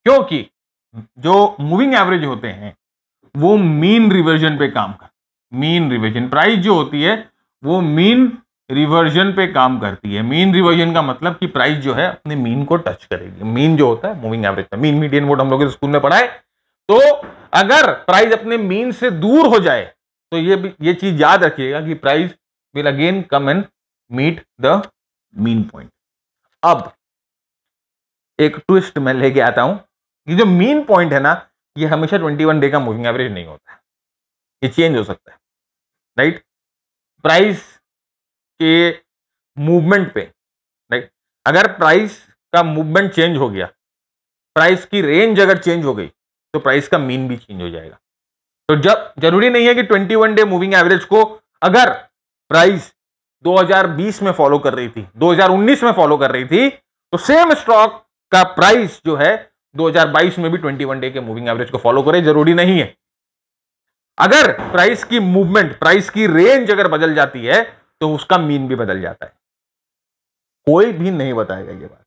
क्योंकि जो मूविंग एवरेज होते हैं वो मीन रिवर्जन पे काम कर मीन रिवर्जन प्राइस जो होती है वो मीन रिवर्जन पे काम करती है मीन रिवर्जन का मतलब कि प्राइस जो है अपने मीन को टच करेगी मीन जो होता है मूविंग एवरेज का मीन मीडियन वोट हम लोग स्कूल में पढ़ाए तो अगर प्राइस अपने मीन से दूर हो जाए तो ये ये चीज याद रखिएगा कि price will again come and meet the mean point अब एक ट्विस्ट मैं लेके आता हूं ये जो मेन पॉइंट है ना ये हमेशा 21 डे का मूविंग एवरेज नहीं होता है ये चेंज हो सकता है राइट प्राइस के मूवमेंट पे राइट अगर प्राइस का मूवमेंट चेंज हो गया प्राइस की रेंज अगर चेंज हो गई तो प्राइस का मीन भी चेंज हो जाएगा तो जब जरूरी नहीं है कि 21 डे मूविंग एवरेज को अगर प्राइस 2020 में फॉलो कर रही थी 2019 में फॉलो कर रही थी तो सेम स्टॉक का प्राइस जो है 2022 में भी 21 डे के मूविंग एवरेज को फॉलो करें जरूरी नहीं है अगर प्राइस की मूवमेंट प्राइस की रेंज अगर बदल जाती है तो उसका मीन भी बदल जाता है कोई भी नहीं बताएगा ये बात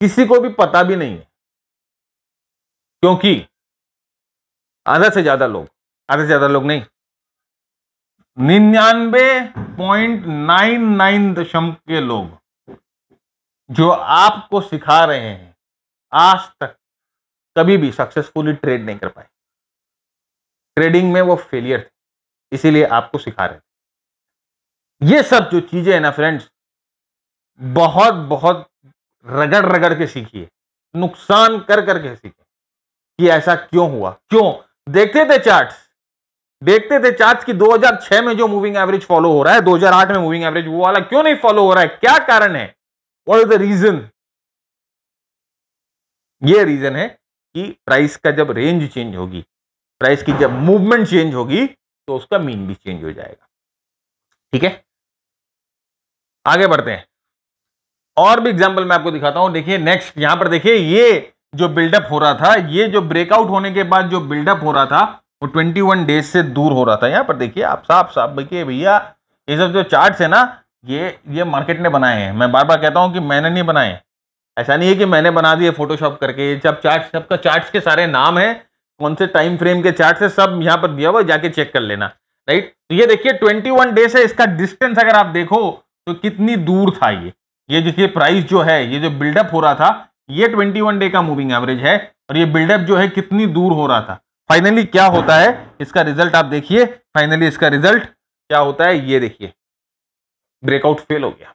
किसी को भी पता भी नहीं है क्योंकि आधा से ज्यादा लोग आधा से ज्यादा लोग नहीं निन्यानवे पॉइंट नाइन नाइन दशम के लोग जो आपको सिखा रहे हैं आज तक कभी भी सक्सेसफुली ट्रेड नहीं कर पाए ट्रेडिंग में वो फेलियर थे इसीलिए आपको सिखा रहे थे ये सब जो चीजें हैं ना फ्रेंड्स बहुत बहुत रगड़ रगड़ के सीखिए नुकसान कर करके सीखे कि ऐसा क्यों हुआ क्यों देखते थे चार्ट्स देखते थे चार्ट्स की 2006 में जो मूविंग एवरेज फॉलो हो रहा है 2008 में मूविंग एवरेज वो वाला क्यों नहीं फॉलो हो रहा है क्या कारण है वॉट इज द रीजन ये रीजन है कि प्राइस का जब रेंज चेंज होगी प्राइस की जब मूवमेंट चेंज होगी तो उसका मीन भी चेंज हो जाएगा ठीक है आगे बढ़ते हैं और भी एग्जांपल मैं आपको दिखाता हूं देखिए नेक्स्ट यहां पर देखिए ये जो बिल्डअप हो रहा था ये जो ब्रेकआउट होने के बाद जो बिल्डअप हो रहा था वो 21 डेज से दूर हो रहा था यहां पर देखिए आप साफ साफ देखिए भैया ये सब जो चार्ट्स है ना ये ये मार्केट ने बनाए हैं मैं बार बार कहता हूं कि मैंने नहीं बनाए ऐसा नहीं है कि मैंने बना दिए फोटोशॉप करके जब चार्ट सबका चार्ट्स के सारे नाम है कौन से टाइम फ्रेम के चार्ट से सब यहाँ पर दिया हुआ जाके चेक कर लेना राइट तो ये देखिए 21 डे से इसका डिस्टेंस अगर आप देखो तो कितनी दूर था ये ये ये प्राइस जो है ये जो बिल्डअप हो रहा था ये 21 डे का मूविंग एवरेज है और ये बिल्डअप जो है कितनी दूर हो रहा था फाइनली क्या होता है इसका रिजल्ट आप देखिए फाइनली इसका रिजल्ट क्या होता है ये देखिए ब्रेकआउट फेल हो गया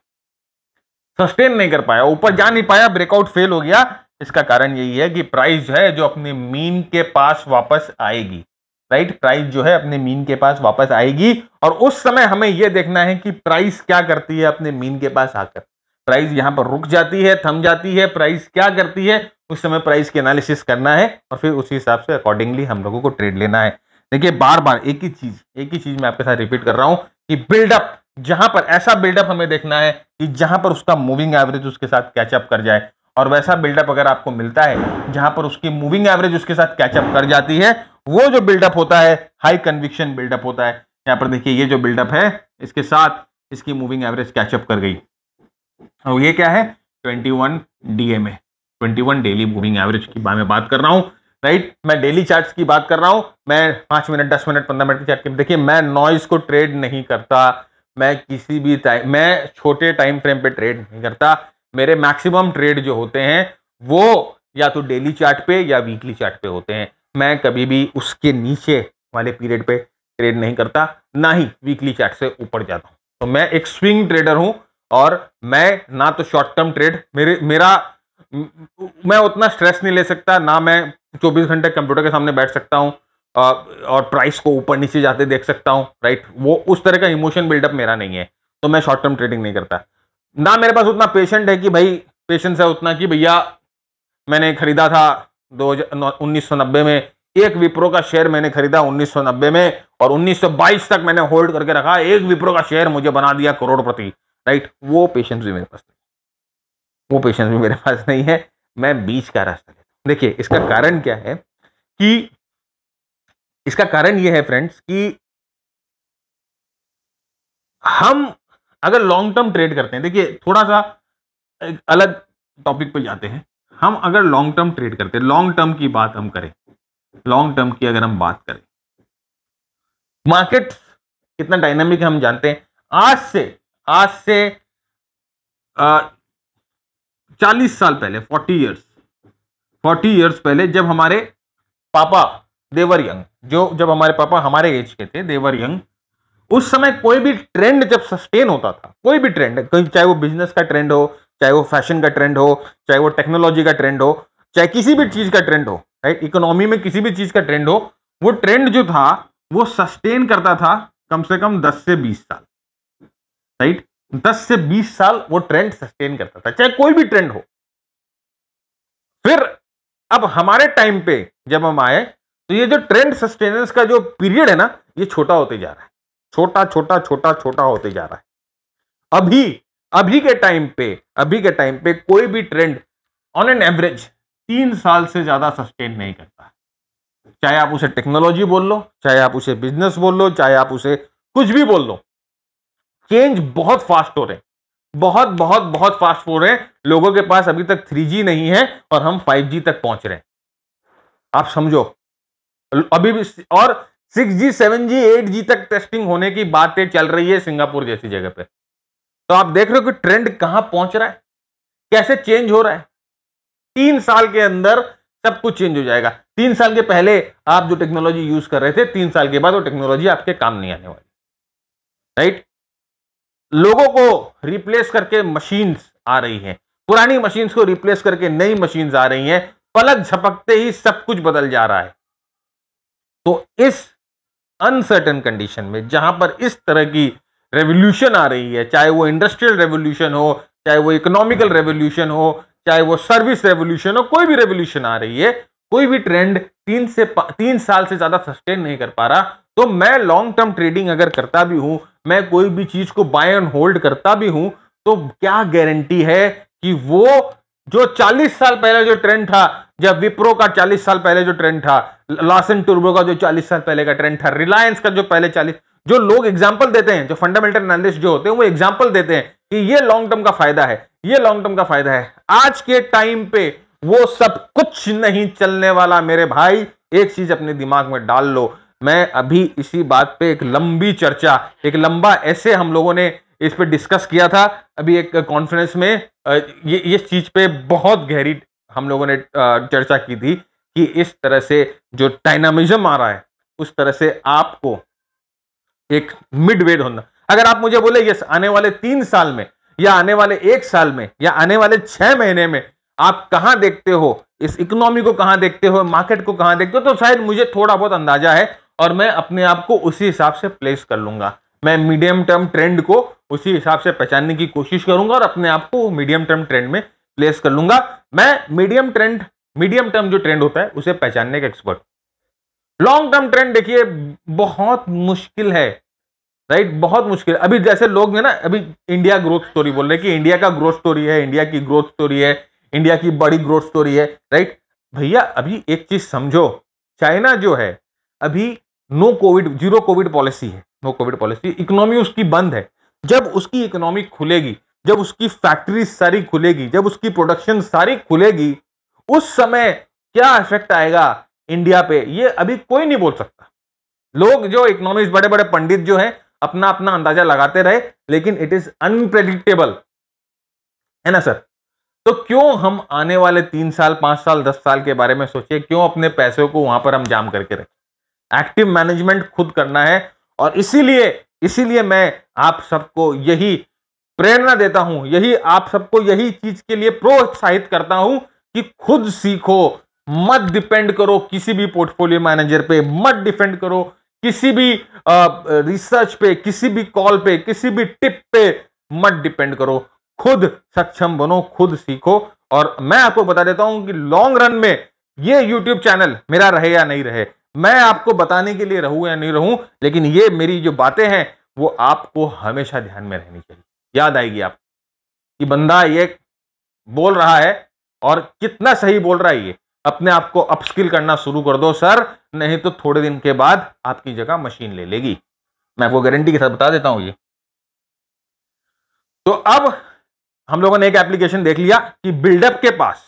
सस्टेन नहीं कर पाया ऊपर जा नहीं पाया ब्रेकआउट फेल हो गया इसका कारण यही है कि प्राइस है जो अपने मीन के पास वापस आएगी राइट प्राइस जो है अपने मीन के पास वापस आएगी और उस समय हमें यह देखना है कि प्राइस क्या करती है अपने मीन के पास आकर प्राइस यहां पर रुक जाती है थम जाती है प्राइस क्या करती है उस समय प्राइस की एनालिसिस करना है और फिर उसी हिसाब से अकॉर्डिंगली हम लोगों को ट्रेड लेना है देखिए बार बार एक ही चीज एक ही चीज मैं आपके साथ रिपीट कर रहा हूं कि बिल्डअप जहां पर ऐसा बिल्डअप हमें देखना है कि जहां पर उसका मूविंग एवरेज उसके साथ कैचअप कर जाए और वैसा बिल्डअप अगर आपको मिलता है जहां पर उसकी मूविंग एवरेज उसके साथ कैचअप कर जाती है वो जो बिल्डअप होता है हाई कन्विक्शन बिल्डअप होता है यहां पर देखिए ये जो बिल्डअप है इसके साथ इसकी मूविंग एवरेज कैचअप कर गई और ये क्या है 21 डीएमए 21 डेली मूविंग एवरेज की बारे में बात कर रहा हूँ राइट मैं डेली चार्ट्स की बात कर रहा हूँ मैं पाँच मिनट दस मिनट पंद्रह मिनट की चार्ट की देखिए मैं नॉइज को ट्रेड नहीं करता मैं किसी भी टाइम मैं छोटे टाइम फ्रेम पे ट्रेड नहीं करता मेरे मैक्सिमम ट्रेड जो होते हैं वो या तो डेली चार्ट पे या वीकली चार्ट पे होते हैं मैं कभी भी उसके नीचे वाले पीरियड पे ट्रेड नहीं करता ना ही वीकली चार्ट से ऊपर जाता हूँ तो मैं एक स्विंग ट्रेडर हूँ और मैं ना तो शॉर्ट टर्म ट्रेड मेरे मेरा मैं उतना स्ट्रेस नहीं ले सकता ना मैं 24 घंटे कंप्यूटर के सामने बैठ सकता हूँ और प्राइस को ऊपर नीचे जाते देख सकता हूँ राइट वो उस तरह का इमोशन बिल्डअप मेरा नहीं है तो मैं शॉर्ट टर्म ट्रेडिंग नहीं करता ना मेरे पास उतना पेशेंट है कि भाई पेशेंस है उतना कि भैया मैंने खरीदा था दो हज़ार में एक विप्रो का शेयर मैंने खरीदा 1990 में और 1922 तक मैंने होल्ड करके रखा एक विप्रो का शेयर मुझे बना दिया करोड़पति राइट वो पेशेंस भी मेरे पास नहीं वो पेशेंस भी मेरे पास नहीं है मैं बीच का रास्ता देखिए इसका कारण क्या है कि इसका कारण यह है फ्रेंड्स कि हम अगर लॉन्ग टर्म ट्रेड करते हैं देखिए थोड़ा सा एक अलग टॉपिक पर जाते हैं हम अगर लॉन्ग टर्म ट्रेड करते हैं लॉन्ग टर्म की बात हम करें लॉन्ग टर्म की अगर हम बात करें मार्केट कितना डायनामिक हम जानते हैं आज से आज से चालीस साल पहले फोर्टी ईयर्स फोर्टी ईयर्स पहले जब हमारे पापा देवर यंग जो जब हमारे पापा हमारे एज के थे देवर यंग उस समय कोई भी ट्रेंड जब सस्टेन होता था कोई भी ट्रेंड चाहे वो बिजनेस का ट्रेंड हो चाहे वो फैशन का ट्रेंड हो चाहे वो टेक्नोलॉजी का ट्रेंड हो चाहे किसी भी चीज का ट्रेंड हो राइट इकोनॉमी में किसी भी चीज का ट्रेंड हो वो ट्रेंड जो था वो सस्टेन करता था कम से कम 10 से 20 साल राइट 10 से 20 साल वो ट्रेंड सस्टेन करता था चाहे कोई भी ट्रेंड हो फिर अब हमारे टाइम पे जब हम आए तो ये जो ट्रेंड सस्टेनेंस का जो पीरियड है ना ये छोटा होते जा रहा है छोटा छोटा छोटा छोटा होते जा रहा है अभी अभी के टाइम पे अभी के टाइम पे कोई भी ट्रेंड ऑन एन एवरेज तीन साल से ज़्यादा सस्टेन नहीं करता चाहे आप उसे टेक्नोलॉजी बोल लो चाहे आप उसे बिजनेस बोल लो चाहे आप उसे कुछ भी बोल लो चेंज बहुत फास्ट हो रहे हैं बहुत बहुत बहुत फास्ट हो रहे हैं लोगों के पास अभी तक 3G नहीं है और हम 5G तक पहुंच रहे हैं आप समझो अभी भी और six G seven G eight G तक टेस्टिंग होने की बातें चल रही है सिंगापुर जैसी जगह पे तो आप देख रहे हो कि ट्रेंड कहां पहुंच रहा है कैसे चेंज हो रहा है तीन साल के अंदर सब कुछ चेंज हो जाएगा तीन साल के पहले आप जो टेक्नोलॉजी यूज कर रहे थे तीन साल के बाद वो टेक्नोलॉजी आपके काम नहीं आने वाली राइट लोगों को रिप्लेस करके मशीन आ रही है पुरानी मशीन को रिप्लेस करके नई मशीन आ रही है पलक झपकते ही सब कुछ बदल जा रहा है तो इस अनसर्टन कंडीशन में जहां पर इस तरह की रेवोल्यूशन आ रही है चाहे वो इंडस्ट्रियल रेवोल्यूशन हो चाहे वो इकोनॉमिकल रेवोल्यूशन हो चाहे वो सर्विस रेवोल्यूशन हो कोई भी रेवोल्यूशन आ रही है कोई भी ट्रेंड तीन से तीन साल से ज्यादा सस्टेन नहीं कर पा रहा तो मैं लॉन्ग टर्म ट्रेडिंग अगर करता भी हूं मैं कोई भी चीज को बाय एंड होल्ड करता भी हूं तो क्या गारंटी है कि वो जो 40 साल पहले जो ट्रेंड था या विप्रो का 40 साल पहले जो ट्रेंड था लासन टूर्बो का जो 40 साल पहले का ट्रेंड था रिलायंस का जो पहले 40 जो लोग एग्जाम्पल देते हैं जो फंडामेंटल एनालिस्ट जो होते हैं वो एग्जाम्पल देते हैं कि ये लॉन्ग टर्म का फायदा है ये लॉन्ग टर्म का फायदा है आज के टाइम पे वो सब कुछ नहीं चलने वाला मेरे भाई एक चीज अपने दिमाग में डाल लो मैं अभी इसी बात पे एक लंबी चर्चा एक लंबा ऐसे हम लोगों ने इस पे डिस्कस किया था अभी एक कॉन्फ्रेंस में ये इस चीज पे बहुत गहरी हम लोगों ने चर्चा की थी कि इस तरह से जो डायनामिज्म आ रहा है उस तरह से आपको एक मिड वेड होना अगर आप मुझे बोले यस आने वाले तीन साल में या आने वाले एक साल में या आने वाले छह महीने में आप कहां देखते हो इस इकोनॉमी को कहां देखते हो मार्केट को कहां देखते हो तो शायद मुझे थोड़ा बहुत अंदाजा है और मैं अपने आप को उसी हिसाब से प्लेस कर लूंगा मैं मीडियम टर्म ट्रेंड को उसी हिसाब से पहचानने की कोशिश करूंगा और अपने आप को मीडियम टर्म ट्रेंड में प्लेस कर लूंगा मैं मीडियम ट्रेंड मीडियम टर्म जो ट्रेंड होता है उसे पहचानने का एक्सपर्ट लॉन्ग टर्म ट्रेंड देखिए बहुत मुश्किल है राइट बहुत मुश्किल अभी जैसे लोग हैं ना अभी इंडिया ग्रोथ स्टोरी बोल रहे हैं कि इंडिया का ग्रोथ स्टोरी है इंडिया की ग्रोथ स्टोरी है इंडिया की बड़ी ग्रोथ स्टोरी है राइट भैया अभी एक चीज समझो चाइना जो है अभी no covid zero covid policy है नो कोविड पॉलिसी इकोनॉमी उसकी बंद है जब उसकी इकोनॉमी खुलेगी जब उसकी फैक्ट्री सारी खुलेगी जब उसकी प्रोडक्शन सारी खुलेगी उस समय क्या इफेक्ट आएगा इंडिया पे ये अभी कोई नहीं बोल सकता लोग जो इकोनॉमिक्स बड़े बड़े पंडित जो हैं अपना अपना अंदाजा लगाते रहे लेकिन इट इज अनप्रेडिक्टेबल है ना सर तो क्यों हम आने वाले तीन साल पांच साल दस साल के बारे में सोचे क्यों अपने पैसों को वहां पर हम जाम करके रखें एक्टिव मैनेजमेंट खुद करना है और इसीलिए इसीलिए मैं आप सबको यही प्रेरणा देता हूं यही आप सबको यही चीज के लिए प्रोत्साहित करता हूं कि खुद सीखो मत डिपेंड करो किसी भी पोर्टफोलियो मैनेजर पे मत डिपेंड करो किसी भी रिसर्च पे किसी भी कॉल पे किसी भी टिप पे मत डिपेंड करो खुद सक्षम बनो खुद सीखो और मैं आपको बता देता हूं कि लॉन्ग रन में ये यूट्यूब चैनल मेरा रहे या नहीं रहे मैं आपको बताने के लिए रहूं या नहीं रहूं लेकिन ये मेरी जो बातें हैं वो आपको हमेशा ध्यान में रहनी चाहिए याद आएगी आप कि बंदा ये बोल रहा है और कितना सही बोल रहा है ये अपने आप को अपस्किल करना शुरू कर दो सर नहीं तो थोड़े दिन के बाद आपकी जगह मशीन ले लेगी मैं आपको गारंटी के साथ बता देता हूं ये तो अब हम लोगों ने एक एप्लीकेशन देख लिया कि बिल्डअप के पास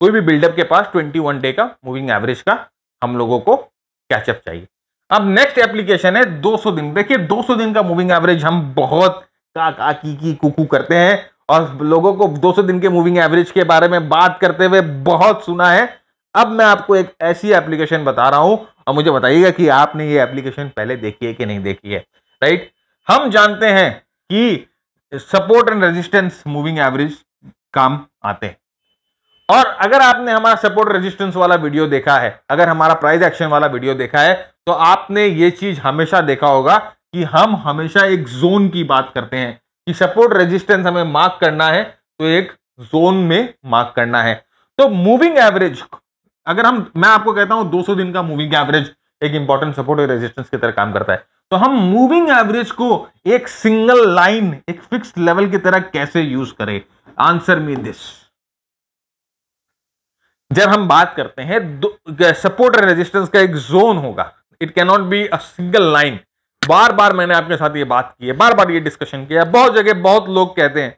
कोई भी बिल्डअप के पास 21 डे का मूविंग एवरेज का हम लोगों को कैचअप चाहिए अब नेक्स्ट एप्लीकेशन है 200 दिन देखिए 200 दिन का मूविंग एवरेज हम बहुत का का की की कुकू करते हैं और लोगों को 200 दिन के मूविंग एवरेज के बारे में बात करते हुए बहुत सुना है अब मैं आपको एक ऐसी एप्लीकेशन बता रहा हूं और मुझे बताइएगा कि आपने ये एप्लीकेशन पहले देखी है कि नहीं देखी है राइट हम जानते हैं कि support and resistance moving average काम आते हैं और अगर आपने हमारा सपोर्ट रेजिस्टेंस वाला वीडियो देखा है अगर हमारा प्राइस एक्शन वाला वीडियो देखा है तो आपने ये चीज हमेशा देखा होगा कि हम हमेशा एक जोन की बात करते हैं कि सपोर्ट रेजिस्टेंस हमें मार्क करना है तो एक जोन में मार्क करना है तो मूविंग एवरेज अगर हम मैं आपको कहता हूं 200 दिन का मूविंग एवरेज एक इंपॉर्टेंट सपोर्ट और रेजिस्टेंस की तरह काम करता है तो हम मूविंग एवरेज को एक सिंगल लाइन एक फिक्स लेवल की तरह कैसे यूज करें आंसर मी दिस जब हम बात करते हैं सपोर्ट और रेजिस्टेंस का एक जोन होगा it cannot be a single line बार बार मैंने आपके साथ ये बात की है बार बार ये डिस्कशन किया है बहुत जगह बहुत लोग कहते हैं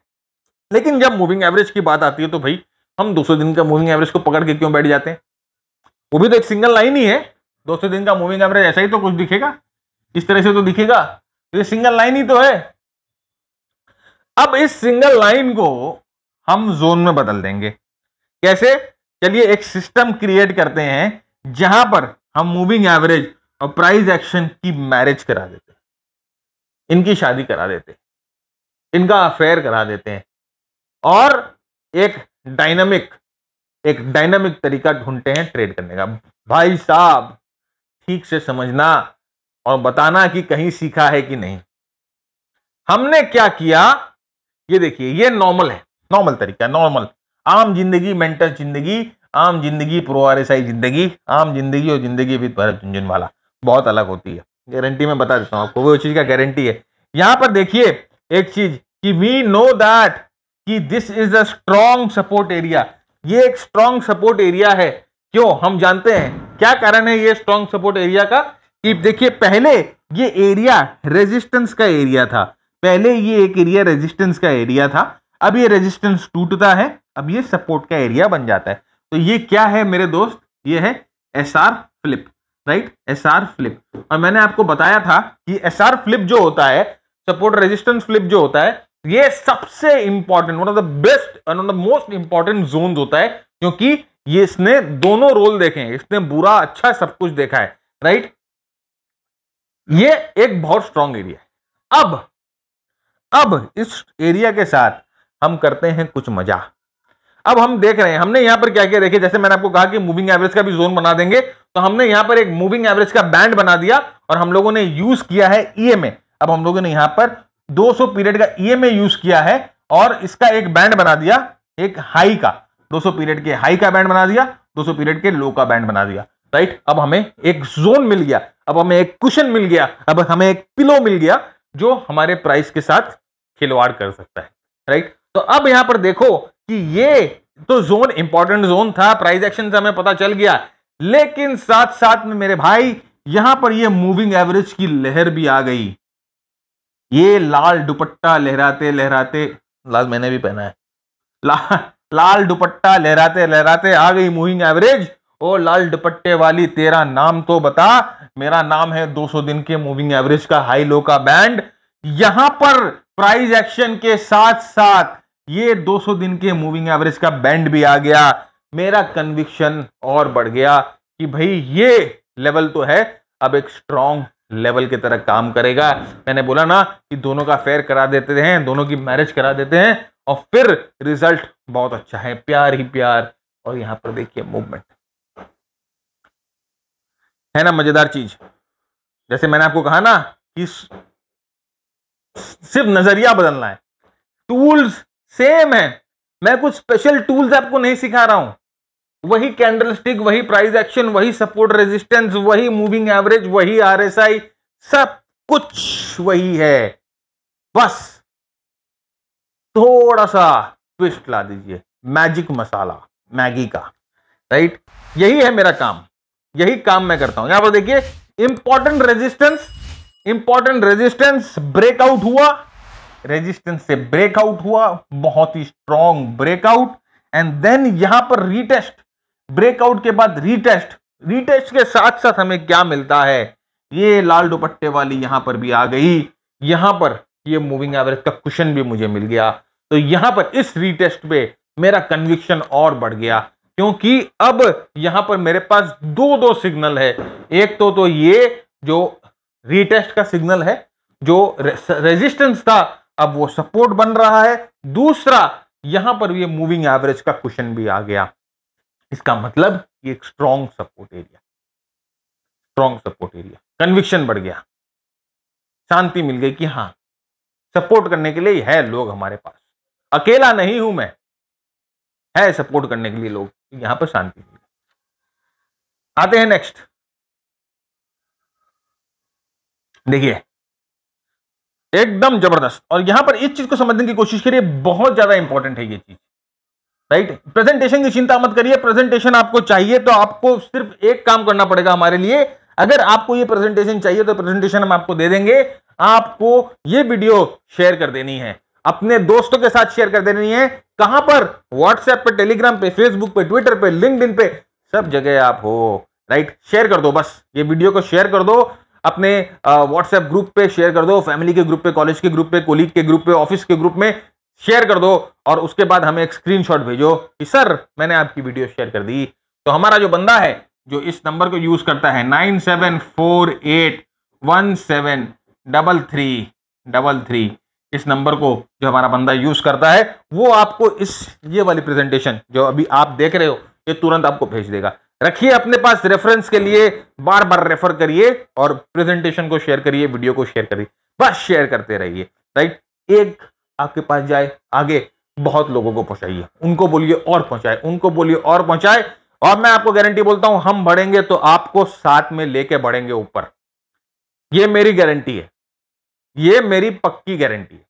लेकिन जब मूविंग एवरेज की बात आती है तो भाई हम दो दिन का मूविंग एवरेज को पकड़ के क्यों बैठ जाते हैं वो भी तो एक सिंगल लाइन ही है दो दिन का मूविंग एवरेज ऐसा ही तो कुछ दिखेगा इस तरह से तो दिखेगा ये सिंगल लाइन ही तो है अब इस सिंगल लाइन को हम जोन में बदल देंगे कैसे चलिए एक सिस्टम क्रिएट करते हैं जहां पर हम मूविंग एवरेज और प्राइज एक्शन की मैरिज करा देते इनकी शादी करा देते इनका अफेयर करा देते हैं और एक डायनामिक एक डायनामिक तरीका ढूंढते हैं ट्रेड करने का भाई साहब ठीक से समझना और बताना कि कहीं सीखा है कि नहीं हमने क्या किया ये देखिए ये नॉर्मल है नॉर्मल तरीका नॉर्मल आम जिंदगी मेंटल जिंदगी आम जिंदगी प्रोआरएसआई जिंदगी आम जिंदगी और जिंदगी विद भरत वाला बहुत अलग होती है गारंटी में बता देता हूँ आपको वो चीज़ का गारंटी है यहाँ पर देखिए एक चीज कि वी नो दैट कि this is a strong support area ये एक स्ट्रॉन्ग सपोर्ट एरिया है क्यों हम जानते हैं क्या कारण है ये स्ट्रॉन्ग सपोर्ट एरिया का कि देखिए पहले ये एरिया रेजिस्टेंस का एरिया था पहले ये एक एरिया रेजिस्टेंस का एरिया था अब ये रेजिस्टेंस टूटता है अब ये सपोर्ट का एरिया बन जाता है तो ये क्या है मेरे दोस्त ये है S R flip right S R flip और मैंने आपको बताया था कि एस आर फ्लिप जो होता है सपोर्ट रेजिस्टेंस फ्लिप जो होता है ये सबसे important one of the best one of the most important zone होता है क्योंकि ये इसने दोनों रोल देखे हैं इसने बुरा अच्छा सब कुछ देखा है राइट ये एक बहुत स्ट्रांग एरिया है अब अब इस एरिया के साथ हम करते हैं कुछ मजा अब हम देख रहे हैं हमने यहां पर क्या क्या देखे जैसे मैंने आपको कहा कि मूविंग एवरेज का भी जोन बना देंगे तो हमने यहां पर एक मूविंग एवरेज का बैंड बना दिया और हम लोगों ने यूज किया है ईएमए अब हम लोगों ने यहां पर 200 पीरियड का ईएमए यूज किया है और इसका एक बैंड बना दिया एक हाई का 200 पीरियड के हाई का बैंड बना दिया 200 पीरियड के लो का बैंड बना दिया राइट अब हमें एक जोन मिल गया अब हमें एक क्वेश्चन मिल गया अब हमें एक पिलो मिल गया जो हमारे प्राइस के साथ खिलवाड़ कर सकता है राइट तो अब यहां पर देखो कि ये तो जोन इंपॉर्टेंट जोन था प्राइस एक्शन से हमें पता चल गया लेकिन साथ साथ में मेरे भाई यहां पर ये मूविंग एवरेज की लहर भी आ गई ये लाल दुपट्टा लहराते लहराते लाल मैंने भी पहना है ला, लाल दुपट्टा लहराते लहराते आ गई मूविंग एवरेज और लाल दुपट्टे वाली तेरा नाम तो बता मेरा नाम है 200 दिन के मूविंग एवरेज का हाई लो का बैंड यहां पर प्राइस एक्शन के साथ साथ ये 200 दिन के मूविंग एवरेज का बैंड भी आ गया मेरा कन्विक्शन और बढ़ गया कि भाई ये लेवल तो है अब एक स्ट्रॉन्ग लेवल की तरह काम करेगा मैंने बोला ना कि दोनों का फेयर करा देते हैं दोनों की मैरिज करा देते हैं और फिर रिजल्ट बहुत अच्छा है प्यार ही प्यार और यहां पर देखिए मूवमेंट है ना मजेदार चीज जैसे मैंने आपको कहा ना कि सिर्फ नजरिया बदलना है टूल्स सेम है मैं कुछ स्पेशल टूल्स आपको नहीं सिखा रहा हूं वही कैंडल स्टिक वही प्राइस एक्शन वही सपोर्ट रेजिस्टेंस वही मूविंग एवरेज वही आरएसआई सब कुछ वही है बस थोड़ा सा ट्विस्ट ला दीजिए मैजिक मसाला मैगी का राइट यही है मेरा काम यही काम मैं करता हूं यहां पर देखिए important resistance important resistance breakout हुआ रेजिस्टेंस से ब्रेकआउट हुआ बहुत ही स्ट्रॉन्ग ब्रेकआउट एंड देन यहां पर रीटेस्ट ब्रेकआउट के बाद रीटेस्ट रीटेस्ट के साथ साथ हमें क्या मिलता है ये लाल दुपट्टे वाली यहां पर भी आ गई यहां पर ये मूविंग एवरेज का क्वेश्चन भी मुझे मिल गया तो यहां पर इस रीटेस्ट पे मेरा कन्विक्शन और बढ़ गया क्योंकि अब यहां पर मेरे पास दो दो सिग्नल है एक तो तो ये जो रीटेस्ट का सिग्नल है जो रेजिस्टेंस था अब वो सपोर्ट बन रहा है दूसरा यहां पर ये मूविंग एवरेज का क्वेश्चन भी आ गया इसका मतलब ये एक strong support area strong support area conviction बढ़ गया शांति मिल गई कि हाँ सपोर्ट करने के लिए है लोग हमारे पास अकेला नहीं हूं मैं है सपोर्ट करने के लिए लोग यहां पर शांति मिल गई आते हैं नेक्स्ट देखिए एकदम जबरदस्त और यहां पर इस चीज को समझने की कोशिश करिए बहुत ज्यादा इंपॉर्टेंट है ये चीज राइट प्रेजेंटेशन की चिंता मत करिए प्रेजेंटेशन आपको चाहिए तो आपको सिर्फ एक काम करना पड़ेगा हमारे लिए अगर आपको ये प्रेजेंटेशन चाहिए तो प्रेजेंटेशन हम आपको दे देंगे आपको ये वीडियो शेयर कर देनी है अपने दोस्तों के साथ शेयर कर देनी है कहां पर व्हाट्सएप पे टेलीग्राम पे फेसबुक पे ट्विटर पे लिंकड पे सब जगह आप हो राइट शेयर कर दो बस ये वीडियो को शेयर कर दो अपने व्हाट्सएप ग्रुप पे शेयर कर दो फैमिली के ग्रुप पे कॉलेज के ग्रुप पे कोलीग के ग्रुप पे ऑफिस के ग्रुप में शेयर कर दो और उसके बाद हमें एक स्क्रीनशॉट भेजो कि सर मैंने आपकी वीडियो शेयर कर दी तो हमारा जो बंदा है जो इस नंबर को यूज करता है nine seven four eight one seven double three double three इस नंबर को जो हमारा बंदा यूज करता है वो आपको इस ये वाली प्रेजेंटेशन जो अभी आप देख रहे हो ये तुरंत आपको भेज देगा रखिए अपने पास रेफरेंस के लिए बार बार रेफर करिए और प्रेजेंटेशन को शेयर करिए वीडियो को शेयर करिए बस शेयर करते रहिए राइट एक आपके पास जाए आगे बहुत लोगों को पहुंचाइए उनको बोलिए और पहुंचाए उनको बोलिए और पहुंचाए और मैं आपको गारंटी बोलता हूं हम बढ़ेंगे तो आपको साथ में लेके बढ़ेंगे ऊपर ये मेरी गारंटी है ये मेरी पक्की गारंटी है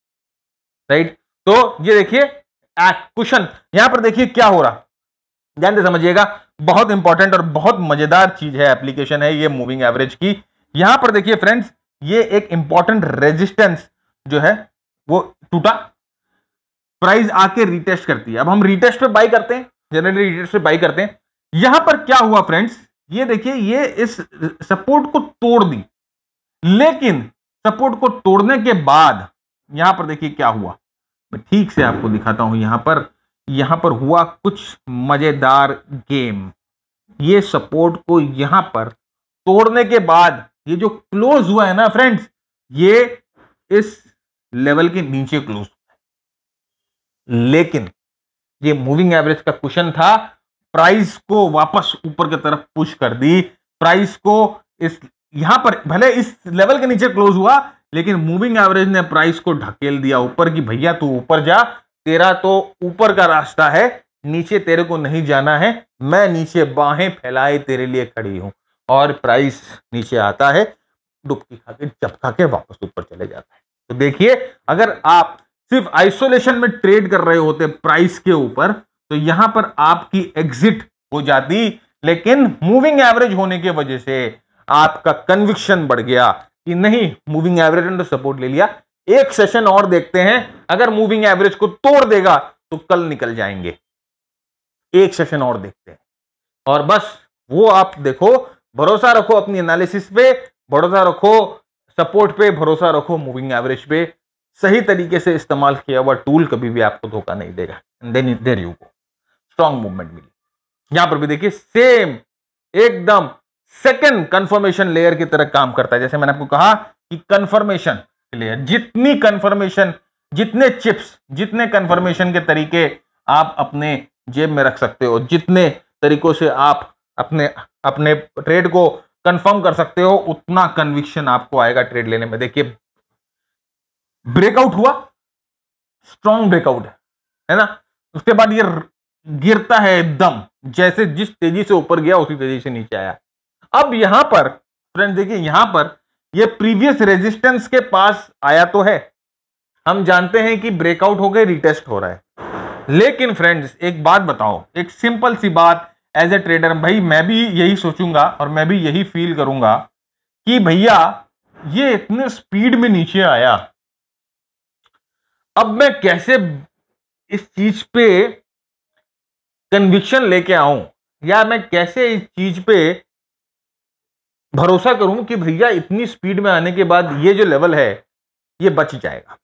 राइट तो ये देखिए क्वेश्चन यहां पर देखिए क्या हो रहा ध्यान दे समझिएगा बहुत इंपॉर्टेंट और बहुत मजेदार चीज है एप्लीकेशन है ये मूविंग एवरेज की यहां पर देखिए फ्रेंड्स ये एक इंपॉर्टेंट रेजिस्टेंस जो है वो टूटा प्राइस आके रिटेस्ट करती है अब हम रिटेस्ट पे बाई करते हैं जनरली रिटेस्ट पे बाई करते हैं यहां पर क्या हुआ फ्रेंड्स ये देखिए ये इस सपोर्ट को तोड़ दी लेकिन सपोर्ट को तोड़ने के बाद यहां पर देखिए क्या हुआ मैं ठीक से आपको दिखाता हूं यहां पर यहाँ पर हुआ कुछ मज़ेदार गेम ये सपोर्ट को यहाँ पर तोड़ने के बाद ये जो क्लोज हुआ है ना फ्रेंड्स ये इस लेवल के नीचे क्लोज हुआ है लेकिन ये मूविंग एवरेज का क्वेश्चन था प्राइस को वापस ऊपर की तरफ पुश कर दी प्राइस को इस यहां पर भले इस लेवल के नीचे क्लोज हुआ लेकिन मूविंग एवरेज ने प्राइस को ढकेल दिया ऊपर की भैया तू ऊपर जा तेरा तो ऊपर का रास्ता है नीचे तेरे को नहीं जाना है मैं नीचे बाहें फैलाए तेरे लिए खड़ी हूँ और प्राइस नीचे आता है डुबकी खा के चपका के वापस ऊपर चले जाता है तो देखिए अगर आप सिर्फ आइसोलेशन में ट्रेड कर रहे होते प्राइस के ऊपर तो यहां पर आपकी एग्जिट हो जाती लेकिन मूविंग एवरेज होने के वजह से आपका कन्विक्शन बढ़ गया कि नहीं मूविंग एवरेज ने तो सपोर्ट ले लिया एक सेशन और देखते हैं अगर मूविंग एवरेज को तोड़ देगा तो कल निकल जाएंगे एक सेशन और देखते हैं और बस वो आप देखो भरोसा रखो अपनी एनालिसिस पे भरोसा रखो सपोर्ट पे भरोसा रखो मूविंग एवरेज पे सही तरीके से इस्तेमाल किया हुआ टूल कभी भी आपको धोखा नहीं देगा देन देर यू को स्ट्रांग मूवमेंट मिली यहां पर भी देखिए सेम एकदम सेकंड कंफर्मेशन लेयर की तरह काम करता है जैसे मैंने आपको कहा कि कंफर्मेशन क्लियर जितनी कंफर्मेशन जितने चिप्स जितने कंफर्मेशन के तरीके आप अपने जेब में रख सकते हो जितने तरीकों से आप अपने अपने ट्रेड को कंफर्म कर सकते हो उतना कन्विक्शन आपको आएगा ट्रेड लेने में देखिए ब्रेकआउट हुआ स्ट्रॉन्ग ब्रेकआउट है है ना उसके बाद ये गिरता है एकदम जैसे जिस तेजी से ऊपर गया उसी तेजी से नीचे आया अब यहां पर फ्रेंड देखिए यहां पर ये प्रीवियस रेजिस्टेंस के पास आया तो है हम जानते हैं कि ब्रेकआउट हो गए रिटेस्ट हो रहा है लेकिन फ्रेंड्स एक बात बताओ एक सिंपल सी बात एज ए ट्रेडर भाई मैं भी यही सोचूंगा और मैं भी यही फील करूंगा कि भैया ये इतने स्पीड में नीचे आया अब मैं कैसे इस चीज पे कन्विक्शन लेके आऊं या मैं कैसे इस चीज पे भरोसा करूं कि भैया इतनी स्पीड में आने के बाद ये जो लेवल है ये बच जाएगा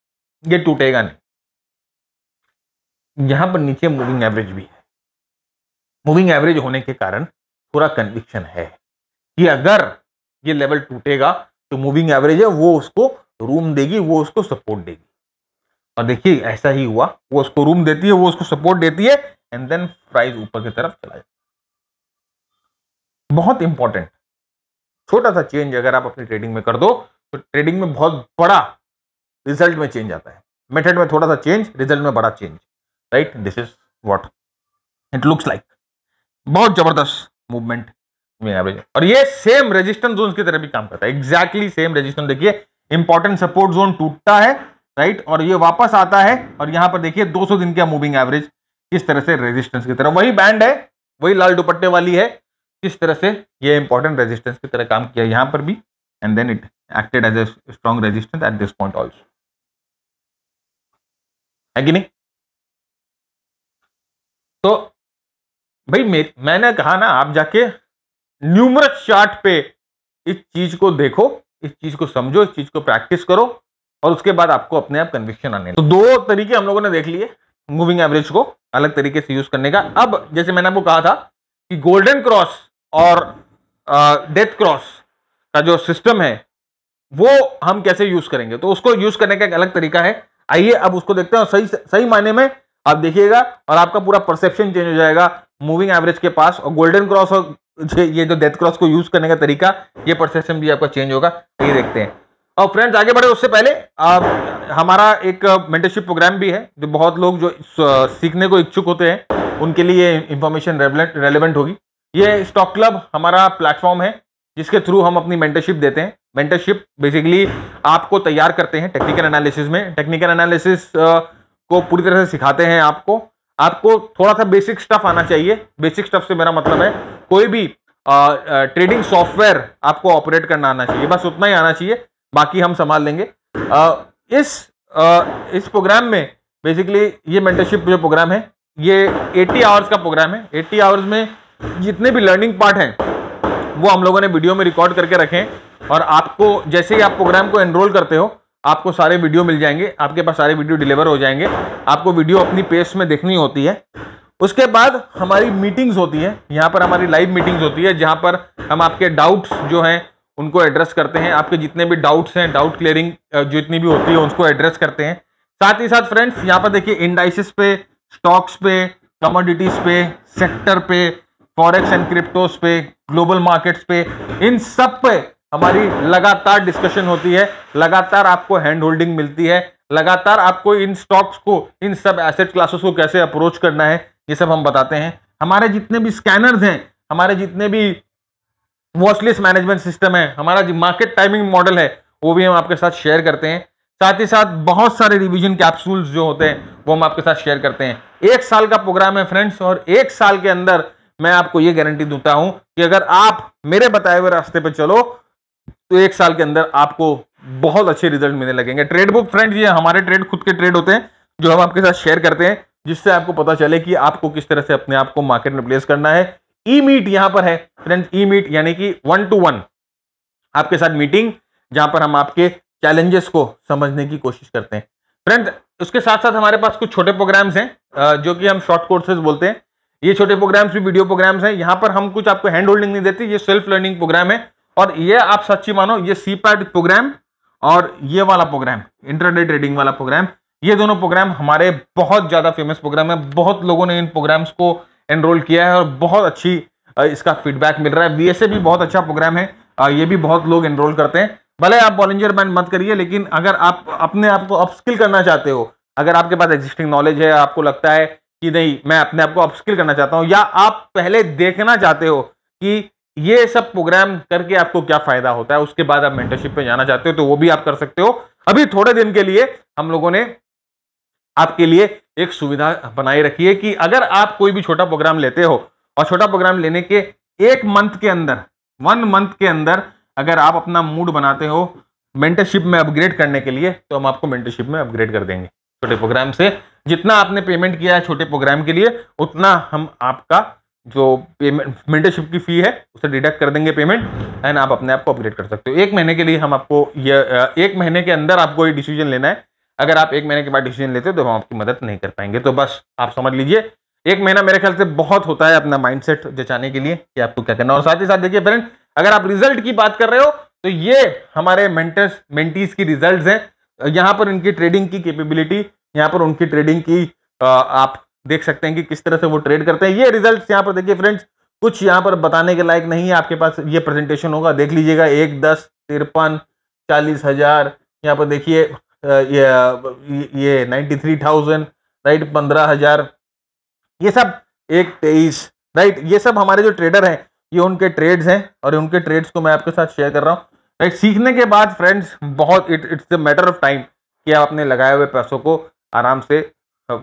ये टूटेगा नहीं यहां पर नीचे मूविंग एवरेज भी है मूविंग एवरेज होने के कारण पूरा कन्विक्शन है कि अगर ये लेवल टूटेगा तो मूविंग एवरेज है वो उसको रूम देगी वो उसको सपोर्ट देगी और देखिए ऐसा ही हुआ वो उसको रूम देती है वो उसको सपोर्ट देती है एंड देन प्राइस ऊपर की तरफ चला जाता बहुत इंपॉर्टेंट छोटा सा चेंज अगर आप अपनी ट्रेडिंग में कर दो तो ट्रेडिंग में बहुत बड़ा रिजल्ट में चेंज आता है मेथड में थोड़ा सा चेंज रिजल्ट में बड़ा change right this is what it looks like बहुत जबरदस्त मूवमेंट में एवरेज और ये सेम रेजिस्टेंस जोन की तरह भी काम करता है एग्जैक्टली सेम रेजिस्टेंस देखिए इंपॉर्टेंट सपोर्ट जोन टूटता है राइट और ये वापस आता है और यहां पर देखिए 200 दिन का मूविंग एवरेज किस तरह से रेजिस्टेंस की तरह वही बैंड है वही लाल दुपट्टे वाली है किस तरह से ये इंपॉर्टेंट रेजिस्टेंस की तरह काम किया यहाँ पर भी and then it acted as a strong resistance at this point also है कि नहीं तो भाई मेर, मैंने कहा ना आप जाके न्यूमरस चार्ट पे इस चीज को देखो इस चीज को समझो इस चीज को प्रैक्टिस करो और उसके बाद आपको अपने आप कन्विक्शन आने तो दो तरीके हम लोगों ने देख लिए मूविंग एवरेज को अलग तरीके से यूज करने का अब जैसे मैंने आपको कहा था कि गोल्डन क्रॉस और डेथ क्रॉस का जो सिस्टम है वो हम कैसे यूज करेंगे तो उसको यूज करने का एक अलग तरीका है आइए अब उसको देखते हैं सही सही मायने में आप देखिएगा और आपका पूरा परसेप्शन चेंज हो जाएगा मूविंग एवरेज के पास और गोल्डन क्रॉस और ये जो डेथ क्रॉस को यूज करने का तरीका ये परसेप्शन भी आपका चेंज होगा ये देखते हैं और फ्रेंड्स आगे बढ़े उससे पहले आप हमारा एक मेंटरशिप प्रोग्राम भी है जो बहुत लोग जो सीखने को इच्छुक होते हैं उनके लिए इंफॉर्मेशन रेलेवेंट होगी ये स्टॉक क्लब हमारा प्लेटफॉर्म है जिसके थ्रू हम अपनी मेंटरशिप देते हैं मेंटरशिप बेसिकली आपको तैयार करते हैं टेक्निकल एनालिसिस में टेक्निकल एनालिसिस को पूरी तरह से सिखाते हैं आपको आपको थोड़ा सा बेसिक स्टफ आना चाहिए बेसिक स्टफ से मेरा मतलब है कोई भी ट्रेडिंग सॉफ्टवेयर आपको ऑपरेट करना आना चाहिए बस उतना ही आना चाहिए बाकी हम संभाल लेंगे आ, इस आ, इस प्रोग्राम में बेसिकली ये मेंटरशिप जो प्रोग्राम है ये 80 आवर्स का प्रोग्राम है 80 आवर्स में जितने भी लर्निंग पार्ट हैं वो हम लोगों ने वीडियो में रिकॉर्ड करके रखें और आपको जैसे ही आप प्रोग्राम को एनरोल करते हो आपको सारे वीडियो मिल जाएंगे आपके पास सारे वीडियो डिलीवर हो जाएंगे आपको वीडियो अपनी पेज में देखनी होती है उसके बाद हमारी मीटिंग्स होती है यहाँ पर हमारी लाइव मीटिंग्स होती है जहाँ पर हम आपके डाउट्स जो हैं उनको एड्रेस करते हैं आपके जितने भी डाउट्स हैं डाउट क्लियरिंग जितनी भी होती है उसको एड्रेस करते हैं साथ ही साथ फ्रेंड्स यहाँ पर देखिए इंडाइसिस पे स्टॉक्स पे कमोडिटीज पे सेक्टर पे फॉरेक्स एंड क्रिप्टोस पे ग्लोबल मार्केट्स पे इन सब पे हमारी लगातार डिस्कशन होती है लगातार आपको हैंड होल्डिंग मिलती है लगातार आपको इन स्टॉक्स को इन सब एसेट क्लासेस को कैसे अप्रोच करना है ये सब हम बताते हैं हमारे जितने भी स्कैनर्स हैं हमारे जितने भी वॉचलिस्ट मैनेजमेंट सिस्टम है हमारा जो मार्केट टाइमिंग मॉडल है वो भी हम आपके साथ शेयर करते हैं साथ ही साथ बहुत सारे रिवीजन कैप्सूल्स जो होते हैं वो हम आपके साथ शेयर करते हैं एक साल का प्रोग्राम है फ्रेंड्स और एक साल के अंदर मैं आपको यह गारंटी देता हूं कि अगर आप मेरे बताए हुए रास्ते पर चलो तो एक साल के अंदर आपको बहुत अच्छे रिजल्ट मिलने लगेंगे ट्रेड बुक फ्रेंड ये हमारे ट्रेड खुद के ट्रेड होते हैं जो हम आपके साथ शेयर करते हैं जिससे आपको पता चले कि आपको किस तरह से अपने आप को मार्केट में प्लेस करना है ई मीट यहां पर है फ्रेंड ई मीट यानी कि वन टू वन आपके साथ मीटिंग जहां पर हम आपके चैलेंजेस को समझने की कोशिश करते हैं फ्रेंड उसके साथ साथ हमारे पास कुछ छोटे प्रोग्राम्स हैं जो कि हम शॉर्ट कोर्सेज बोलते हैं ये छोटे प्रोग्राम्स भी वीडियो प्रोग्राम्स हैं यहाँ पर हम कुछ आपको हैंड होल्डिंग नहीं देते ये सेल्फ लर्निंग प्रोग्राम है और ये आप सच्ची मानो ये सी प्रोग्राम और ये वाला प्रोग्राम इंटरनेट ट्रेडिंग वाला प्रोग्राम ये दोनों प्रोग्राम हमारे बहुत ज़्यादा फेमस प्रोग्राम है बहुत लोगों ने इन प्रोग्राम्स को एनरोल किया है और बहुत अच्छी इसका फीडबैक मिल रहा है वी भी बहुत अच्छा प्रोग्राम है ये भी बहुत लोग एनरोल करते हैं भले आप वॉलेंटियर बैंड मत करिए लेकिन अगर आप अपने आप को अपस्किल करना चाहते हो अगर आपके पास एग्जिस्टिंग नॉलेज है आपको लगता है कि नहीं मैं अपने आप को अपस्किल करना चाहता हूँ या आप पहले देखना चाहते हो कि ये सब प्रोग्राम करके आपको क्या फायदा होता है उसके बाद आप मेंटरशिप पे जाना चाहते हो तो वो भी आप कर सकते हो अभी थोड़े दिन के लिए हम लोगों ने आपके लिए एक सुविधा बनाई रखी है कि अगर आप कोई भी छोटा प्रोग्राम लेते हो और छोटा प्रोग्राम लेने के एक मंथ के अंदर वन मंथ के अंदर अगर आप अपना मूड बनाते हो मेंटरशिप में अपग्रेड करने के लिए तो हम आपको मेंटरशिप में अपग्रेड कर देंगे छोटे प्रोग्राम से जितना आपने पेमेंट किया है छोटे प्रोग्राम के लिए उतना हम आपका जो पेमेंट मेंटरशिप की फ़ी है उसे डिडक्ट कर देंगे पेमेंट एंड आप अपने आप को अपग्रेड कर सकते हो एक महीने के लिए हम आपको ये एक महीने के अंदर आपको ये डिसीजन लेना है अगर आप एक महीने के बाद डिसीजन लेते हो तो हम आपकी मदद नहीं कर पाएंगे तो बस आप समझ लीजिए एक महीना मेरे ख्याल से बहुत होता है अपना माइंडसेट जचाने के लिए कि आपको क्या करना और साथ ही साथ देखिए फ्रेंड अगर आप रिजल्ट की बात कर रहे हो तो ये हमारे मेंटर्स मेंटीज की रिजल्ट हैं यहाँ पर इनकी ट्रेडिंग की कैपेबिलिटी यहाँ पर उनकी ट्रेडिंग की आप देख सकते हैं कि किस तरह से वो ट्रेड करते हैं ये रिजल्ट यहाँ पर देखिए फ्रेंड्स कुछ यहाँ पर बताने के लायक नहीं है आपके पास ये प्रेजेंटेशन होगा देख लीजिएगा एक दस तिरपन चालीस हजार यहाँ पर देखिए ये ये नाइन्टी थ्री थाउजेंड राइट पंद्रह हजार ये सब एक तेईस राइट ये सब हमारे जो ट्रेडर हैं ये उनके ट्रेड्स हैं और उनके ट्रेड्स को मैं आपके साथ शेयर कर रहा हूँ राइट सीखने के बाद फ्रेंड्स बहुत it it's the matter of time कि आप अपने लगाए हुए पैसों को आराम से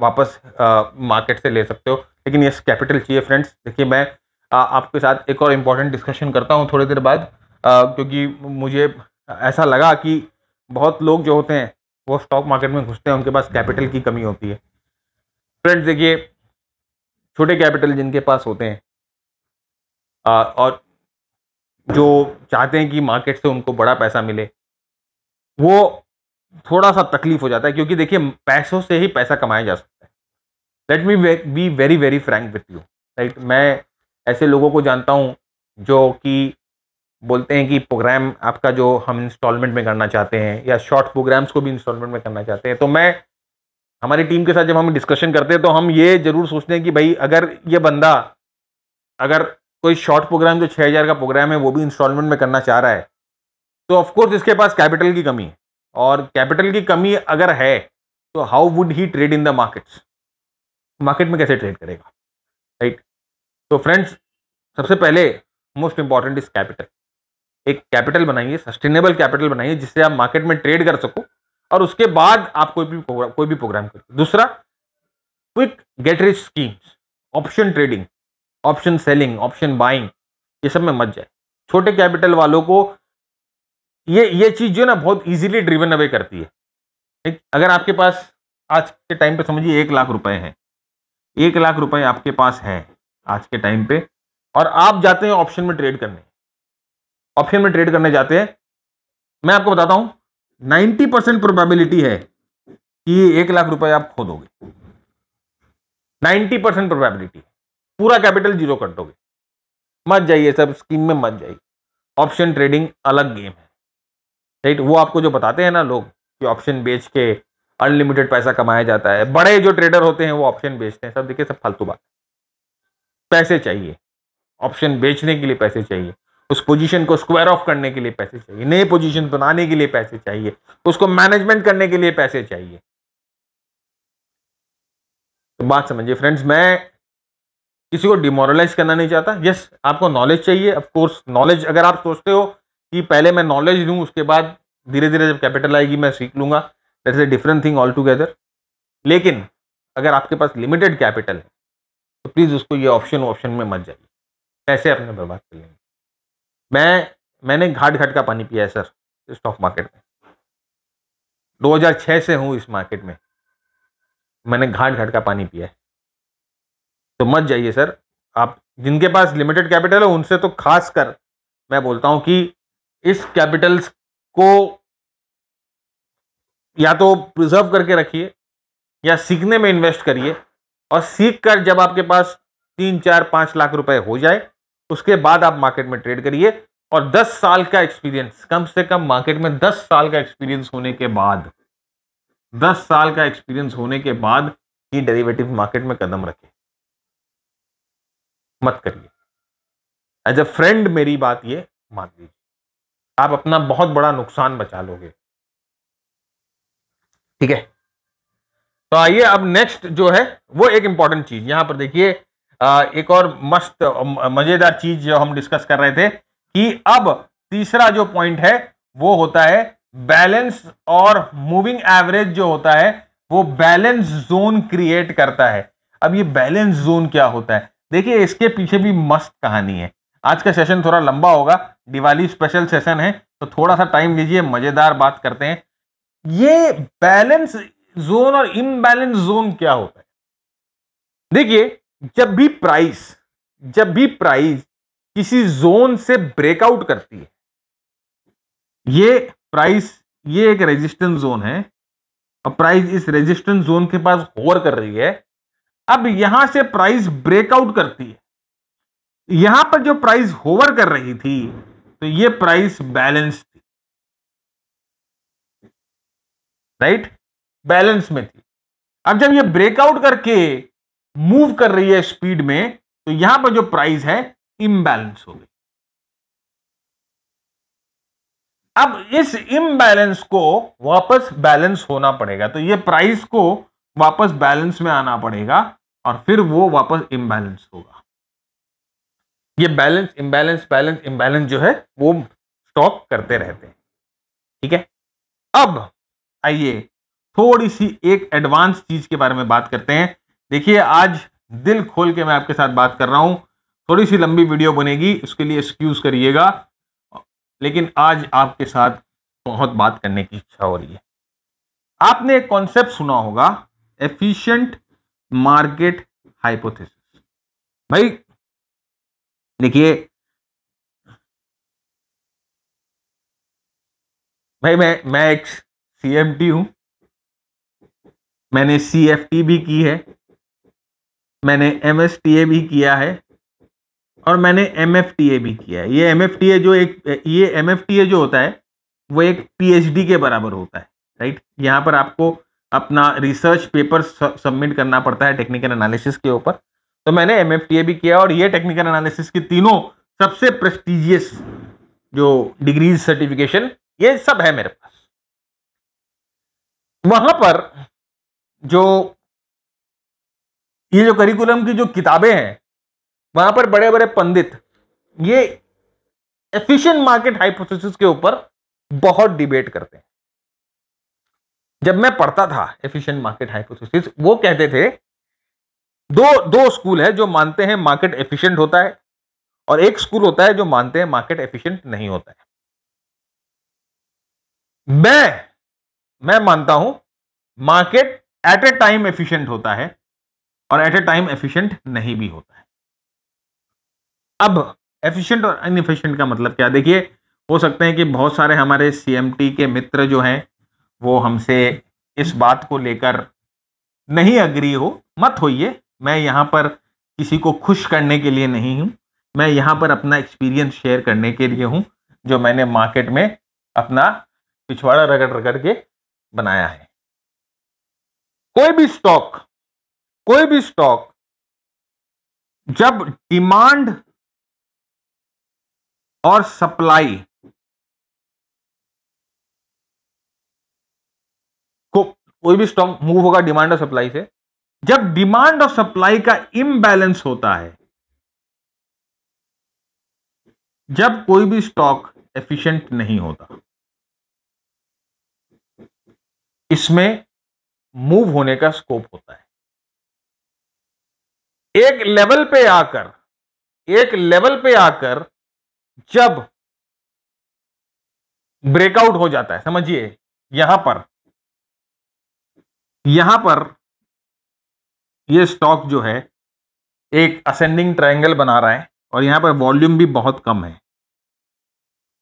वापस मार्केट से ले सकते हो लेकिन यस कैपिटल चाहिए फ्रेंड्स देखिए मैं आ, आपके साथ एक और इम्पॉर्टेंट डिस्कशन करता हूँ थोड़ी देर बाद आ, क्योंकि मुझे ऐसा लगा कि बहुत लोग जो होते हैं वो स्टॉक मार्केट में घुसते हैं उनके पास कैपिटल की कमी होती है फ्रेंड्स देखिए छोटे कैपिटल जिनके पास होते हैं आ, और जो चाहते हैं कि मार्केट से उनको बड़ा पैसा मिले वो थोड़ा सा तकलीफ हो जाता है क्योंकि देखिए पैसों से ही पैसा कमाया जा सकता है let me be very very frank with you right मैं ऐसे लोगों को जानता हूँ जो कि बोलते हैं कि प्रोग्राम आपका जो हम इंस्टॉलमेंट में करना चाहते हैं या शॉर्ट प्रोग्राम्स को भी इंस्टॉलमेंट में करना चाहते हैं तो मैं हमारी टीम के साथ जब हम डिस्कशन करते हैं तो हम ये ज़रूर सोचते हैं कि भाई अगर ये बंदा अगर कोई शॉर्ट प्रोग्राम जो छः हज़ार का प्रोग्राम है वो भी इंस्टॉलमेंट में करना चाह रहा है तो ऑफकोर्स इसके पास कैपिटल की कमी है और कैपिटल की कमी अगर है तो how would he trade in the markets market में कैसे ट्रेड करेगा राइट तो फ्रेंड्स सबसे पहले मोस्ट इंपॉर्टेंट इज कैपिटल एक कैपिटल बनाइए सस्टेनेबल कैपिटल बनाइए जिससे आप मार्केट में ट्रेड कर सको और उसके बाद आप कोई भी कोई भी प्रोग्राम करो दूसरा quick get rich schemes option trading option selling option buying ये सब में मत जाए छोटे कैपिटल वालों को ये ये चीज़ जो ना बहुत इजीली ड्रिवन अवे करती है एक, अगर आपके पास आज के टाइम पे समझिए एक लाख रुपए हैं एक लाख रुपए आपके पास हैं आज के टाइम पे और आप जाते हैं ऑप्शन में ट्रेड करने ऑप्शन में ट्रेड करने जाते हैं मैं आपको बताता हूँ नाइन्टी परसेंट प्रोबेबिलिटी है कि एक लाख रुपए आप खो दोगे नाइन्टी परसेंट प्रोबेबिलिटी पूरा कैपिटल जीरो कर दोगे मत जाइए सब स्कीम में मत जाइए ऑप्शन ट्रेडिंग अलग गेम है राइट वो आपको जो बताते हैं ना लोग कि ऑप्शन बेच के अनलिमिटेड पैसा कमाया जाता है बड़े जो ट्रेडर होते हैं वो ऑप्शन बेचते हैं सब देखिए सब फालतू बात पैसे चाहिए ऑप्शन बेचने के लिए पैसे चाहिए उस पोजीशन को स्क्वायर ऑफ करने के लिए पैसे चाहिए नए पोजीशन बनाने के लिए पैसे चाहिए उसको मैनेजमेंट करने के लिए पैसे चाहिए तो बात समझिए फ्रेंड्स मैं किसी को डिमोरलाइज करना नहीं चाहता यस आपको नॉलेज चाहिए ऑफकोर्स नॉलेज अगर आप सोचते हो कि पहले मैं नॉलेज लूँ उसके बाद धीरे धीरे जब कैपिटल आएगी मैं सीख लूँगा is a different thing all together लेकिन अगर आपके पास लिमिटेड कैपिटल है तो प्लीज़ उसको ये ऑप्शन ऑप्शन में मत जाइए पैसे अपने बर्बाद कर लेंगे मैं मैंने घाट घाट का पानी पिया है सर स्टॉक मार्केट में 2006 से हूँ इस मार्केट में मैंने घाट घाट का पानी पिया है तो मत जाइए सर आप जिनके पास लिमिटेड कैपिटल है उनसे तो खास कर मैं बोलता हूँ कि इस कैपिटल्स को या तो प्रिजर्व करके रखिए या सीखने में इन्वेस्ट करिए और सीख कर जब आपके पास तीन चार पाँच लाख रुपए हो जाए उसके बाद आप मार्केट में ट्रेड करिए और 10 साल का एक्सपीरियंस कम से कम मार्केट में 10 साल का एक्सपीरियंस होने के बाद 10 साल का एक्सपीरियंस होने के बाद ही डेरिवेटिव मार्केट में कदम रखें मत करिए एज अ फ्रेंड मेरी बात ये मान लीजिए आप अपना बहुत बड़ा नुकसान बचा लोगे ठीक है तो आइए अब नेक्स्ट जो है वो एक इंपॉर्टेंट चीज यहां पर देखिए एक और मस्त मजेदार चीज जो हम डिस्कस कर रहे थे कि अब तीसरा जो पॉइंट है वो होता है बैलेंस और मूविंग एवरेज जो होता है वो बैलेंस जोन क्रिएट करता है अब ये बैलेंस जोन क्या होता है देखिए इसके पीछे भी मस्त कहानी है आज का सेशन थोड़ा लंबा होगा दिवाली स्पेशल सेशन है तो थोड़ा सा टाइम लीजिए मजेदार बात करते हैं ये बैलेंस जोन और इम्बैलेंस जोन क्या होता है देखिए जब भी प्राइस जब भी प्राइस किसी जोन से ब्रेकआउट करती है ये प्राइस ये एक रेजिस्टेंस जोन है और प्राइस इस रेजिस्टेंस जोन के पास होवर कर रही है अब यहां से प्राइस ब्रेकआउट करती है यहां पर जो प्राइस होवर कर रही थी तो ये प्राइस बैलेंस थी राइट बैलेंस में थी अब जब ये ब्रेकआउट करके मूव कर रही है स्पीड में तो यहां पर जो प्राइस है इम्बैलेंस हो गई अब इस इम्बैलेंस को वापस बैलेंस होना पड़ेगा तो ये प्राइस को वापस बैलेंस में आना पड़ेगा और फिर वो वापस इम्बैलेंस होगा ये बैलेंस इम्बैलेंस बैलेंस इम्बैलेंस जो है वो स्टॉक करते रहते हैं ठीक है अब आइए थोड़ी सी एक एडवांस चीज के बारे में बात करते हैं देखिए आज दिल खोल के मैं आपके साथ बात कर रहा हूं थोड़ी सी लंबी वीडियो बनेगी उसके लिए एक्सक्यूज करिएगा लेकिन आज आपके साथ बहुत बात करने की इच्छा हो रही है आपने एक कॉन्सेप्ट सुना होगा एफिशिएंट मार्केट हाइपोथेसिस भाई देखिए भाई मैं मैं एक सी एम टी हूँ मैंने सी एफ टी भी की है मैंने एम एस टी ए भी किया है और मैंने एम एफ टी ए भी किया है ये एम एफ टी ए जो एक ये एम एफ टी ए जो होता है वो एक पी एच डी के बराबर होता है राइट यहाँ पर आपको अपना रिसर्च पेपर सबमिट करना पड़ता है टेक्निकल एनालिसिस के ऊपर तो मैंने एम भी किया और ये टेक्निकल एनालिसिस की तीनों सबसे प्रेस्टिजियस जो डिग्रीज सर्टिफिकेशन ये सब है मेरे पास वहां पर जो ये जो करिकुलम की जो किताबें हैं वहां पर बड़े बड़े पंडित ये एफिशिएंट मार्केट हाइपोथेसिस के ऊपर बहुत डिबेट करते हैं जब मैं पढ़ता था एफिशिएंट मार्केट हाइपोथेसिस वो कहते थे दो दो स्कूल है जो मानते हैं मार्केट एफिशिएंट होता है और एक स्कूल होता है जो मानते हैं मार्केट एफिशिएंट नहीं होता है मैं मैं मानता हूं market at a time efficient होता है और एट ए टाइम एफिशिएंट नहीं भी होता है अब एफिशिएंट और इनफिशियंट का मतलब क्या देखिए हो सकते हैं कि बहुत सारे हमारे सी के मित्र जो हैं वो हमसे इस बात को लेकर नहीं अग्री हो मत होइए मैं यहाँ पर किसी को खुश करने के लिए नहीं हूँ मैं यहाँ पर अपना एक्सपीरियंस शेयर करने के लिए हूँ जो मैंने मार्केट में अपना पिछवाड़ा रगड़ रगड़ के बनाया है कोई भी स्टॉक कोई भी स्टॉक जब डिमांड और सप्लाई को कोई भी स्टॉक मूव होगा डिमांड और सप्लाई से जब डिमांड और सप्लाई का इम्बैलेंस होता है जब कोई भी स्टॉक एफिशिएंट नहीं होता इसमें मूव होने का स्कोप होता है एक लेवल पे आकर एक लेवल पे आकर जब ब्रेकआउट हो जाता है समझिए यहां पर यहां पर ये स्टॉक जो है एक असेंडिंग ट्रायंगल बना रहा है और यहाँ पर वॉल्यूम भी बहुत कम है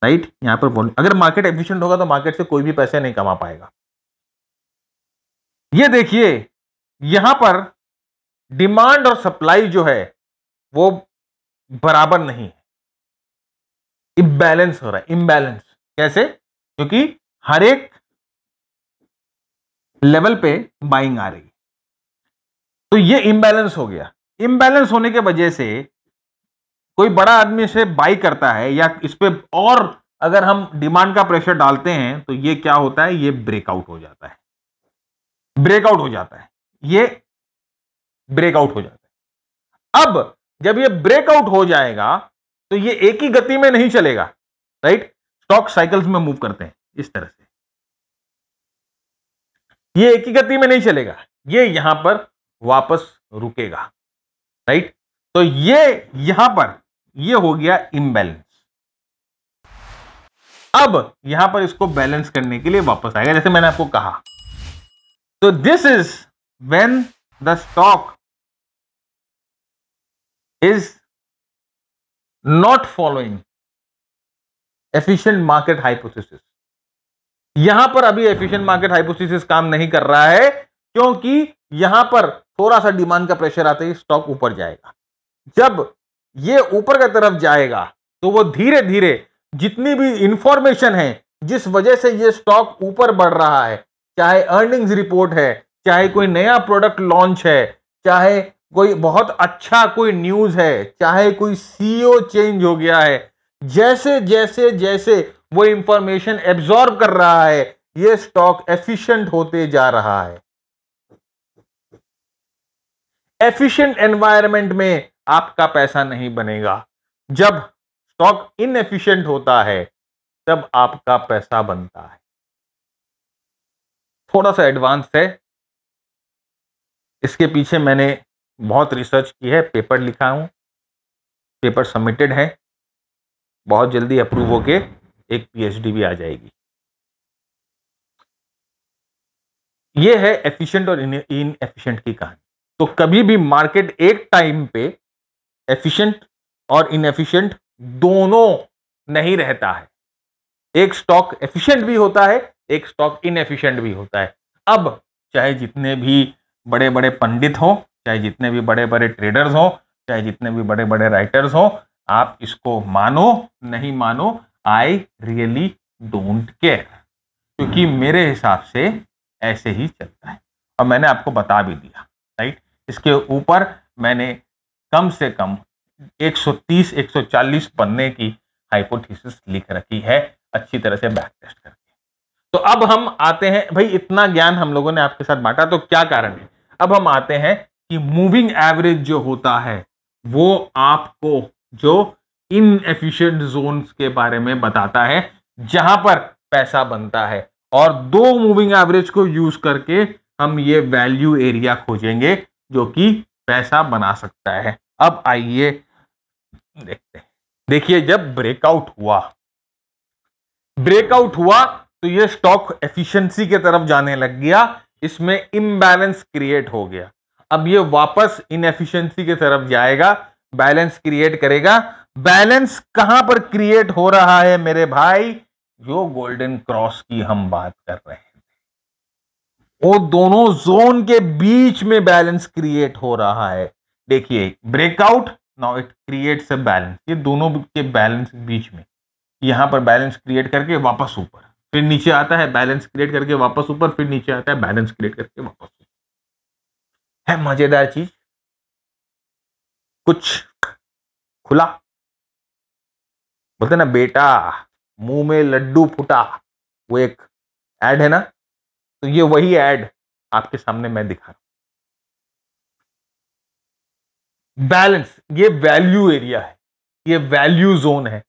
राइट यहाँ पर वॉल्यूम अगर मार्केट एफिशिएंट होगा तो मार्केट से कोई भी पैसे नहीं कमा पाएगा ये देखिए यहां पर डिमांड और सप्लाई जो है वो बराबर नहीं है इम्बैलेंस हो रहा है इम्बैलेंस कैसे क्योंकि हर एक लेवल पे बाइंग आ रही है तो ये इम्बैलेंस हो गया इम्बैलेंस होने के वजह से कोई बड़ा आदमी से बाई करता है या इस पर और अगर हम डिमांड का प्रेशर डालते हैं तो ये क्या होता है ये ब्रेकआउट हो जाता है ब्रेकआउट हो जाता है ये ब्रेकआउट हो जाता है अब जब ये ब्रेकआउट हो जाएगा तो ये एक ही गति में नहीं चलेगा राइट स्टॉक साइकिल्स में मूव करते हैं इस तरह से ये एक ही गति में नहीं चलेगा ये यहां पर वापस रुकेगा राइट तो ये यहां पर ये हो गया इम्बैलेंस अब यहां पर इसको बैलेंस करने के लिए वापस आएगा जैसे मैंने आपको कहा तो this is when the stock is not following efficient market hypothesis यहां पर अभी एफिशिएंट मार्केट हाइपोथेसिस काम नहीं कर रहा है क्योंकि यहां पर थोड़ा सा डिमांड का प्रेशर आते ही स्टॉक ऊपर जाएगा जब ये ऊपर की तरफ जाएगा तो वो धीरे धीरे जितनी भी इंफॉर्मेशन है जिस वजह से ये स्टॉक ऊपर बढ़ रहा है चाहे अर्निंग्स रिपोर्ट है चाहे कोई नया प्रोडक्ट लॉन्च है चाहे कोई बहुत अच्छा कोई न्यूज है चाहे कोई सीईओ चेंज e हो गया है जैसे जैसे जैसे वो इंफॉर्मेशन एब्जॉर्ब कर रहा है ये स्टॉक एफिशिएंट होते जा रहा है एफिशिएंट एनवायरनमेंट में आपका पैसा नहीं बनेगा जब स्टॉक इनएफिशिएंट होता है तब आपका पैसा बनता है थोड़ा सा एडवांस है इसके पीछे मैंने बहुत रिसर्च की है पेपर लिखा हूँ पेपर सबमिटेड है बहुत जल्दी अप्रूव होके एक पीएचडी भी आ जाएगी ये है एफिशिएंट और इन एफिशिएंट की कहानी तो कभी भी मार्केट एक टाइम पे एफिशिएंट और इनएफिशिएंट दोनों नहीं रहता है एक स्टॉक एफिशिएंट भी होता है एक स्टॉक इनएफिशिएंट भी होता है अब चाहे जितने भी बड़े बड़े पंडित हों चाहे जितने भी बड़े बड़े ट्रेडर्स हों चाहे जितने भी बड़े बड़े राइटर्स हों आप इसको मानो नहीं मानो आई रियली डोंट केयर क्योंकि मेरे हिसाब से ऐसे ही चलता है और मैंने आपको बता भी दिया राइट इसके ऊपर मैंने कम से कम 130 140 पन्ने की हाइपोथेसिस लिख रखी है अच्छी तरह से बैक टेस्ट करके तो अब हम आते हैं भाई इतना ज्ञान हम लोगों ने आपके साथ बांटा तो क्या कारण है अब हम आते हैं कि मूविंग एवरेज जो होता है वो आपको जो एफिशियंट जोन के बारे में बताता है जहां पर पैसा बनता है और दो मूविंग एवरेज को यूज करके हम ये वैल्यू एरिया खोजेंगे जो कि पैसा बना सकता है अब आइए देखते हैं देखिए जब ब्रेकआउट हुआ ब्रेकआउट हुआ तो ये स्टॉक एफिशिएंसी के तरफ जाने लग गया इसमें इम्बैलेंस क्रिएट हो गया अब ये वापस इनएफिशिएंसी के तरफ जाएगा बैलेंस क्रिएट करेगा बैलेंस कहां पर क्रिएट हो रहा है मेरे भाई जो गोल्डन क्रॉस की हम बात कर रहे हैं वो दोनों जोन के बीच में बैलेंस क्रिएट हो रहा है देखिए breakout now it creates a balance ये दोनों के बैलेंस बीच में यहां पर बैलेंस क्रिएट करके वापस ऊपर फिर नीचे आता है बैलेंस क्रिएट करके वापस ऊपर फिर नीचे आता है बैलेंस क्रिएट करके वापस ऊपर है मजेदार चीज कुछ खुला बोलते ना बेटा मुंह में लड्डू फुटा वो एक एड है ना तो ये वही एड आपके सामने मैं दिखा रहा हूं बैलेंस ये वैल्यू एरिया है ये वैल्यू जोन है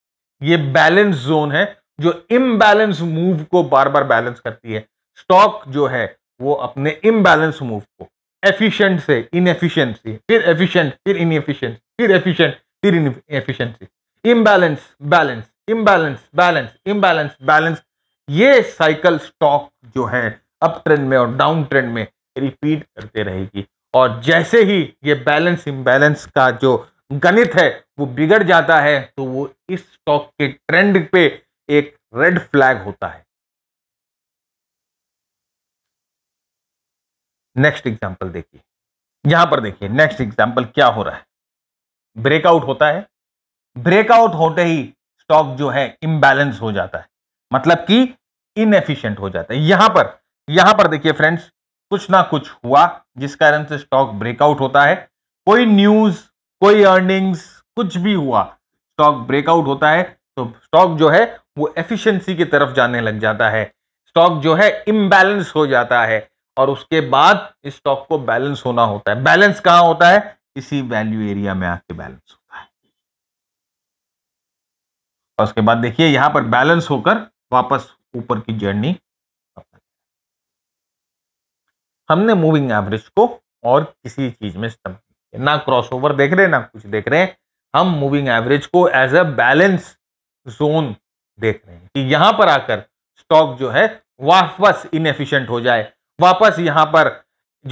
ये बैलेंस जोन है जो इम्बैलेंस मूव को बार बार बैलेंस करती है स्टॉक जो है वो अपने इम्बैलेंस मूव को एफिशिएंट से इनएफिशिएंसी फिर एफिशिएंट फिर इनएफिशिएंट फिर एफिशिएंट फिर inefficiency imbalance balance imbalance balance imbalance balance ये साइकिल स्टॉक जो है अप ट्रेंड में और डाउन ट्रेंड में रिपीट करते रहेगी और जैसे ही ये बैलेंस इम्बैलेंस का जो गणित है वो बिगड़ जाता है तो वो इस स्टॉक के ट्रेंड पे एक रेड फ्लैग होता है नेक्स्ट एग्जांपल देखिए यहां पर देखिए नेक्स्ट एग्जांपल क्या हो रहा है ब्रेकआउट होता है ब्रेकआउट होते ही स्टॉक जो है इम्बैलेंस हो जाता है मतलब कि इनएफिशिएंट हो जाता है यहां पर यहां पर देखिए फ्रेंड्स कुछ ना कुछ हुआ जिस कारण से स्टॉक ब्रेकआउट होता है कोई न्यूज कोई अर्निंग्स कुछ भी हुआ स्टॉक ब्रेकआउट होता है तो स्टॉक जो है वो एफिशिएंसी की तरफ जाने लग जाता है स्टॉक जो है इम्बैलेंस हो जाता है और उसके बाद इस स्टॉक को बैलेंस होना होता है बैलेंस कहां होता है इसी वैल्यू एरिया में आके बैलेंस होता है और उसके बाद देखिए यहां पर बैलेंस होकर वापस ऊपर की जर्नी हमने मूविंग एवरेज को और किसी चीज में इस्तेमाल ना ओवर देख रहे हैं ना कुछ देख रहे हैं हम मूविंग एवरेज को एज अ बैलेंस जोन देख रहे हैं कि यहां पर आकर स्टॉक जो है वापस इनएफिशिएंट हो जाए वापस यहां पर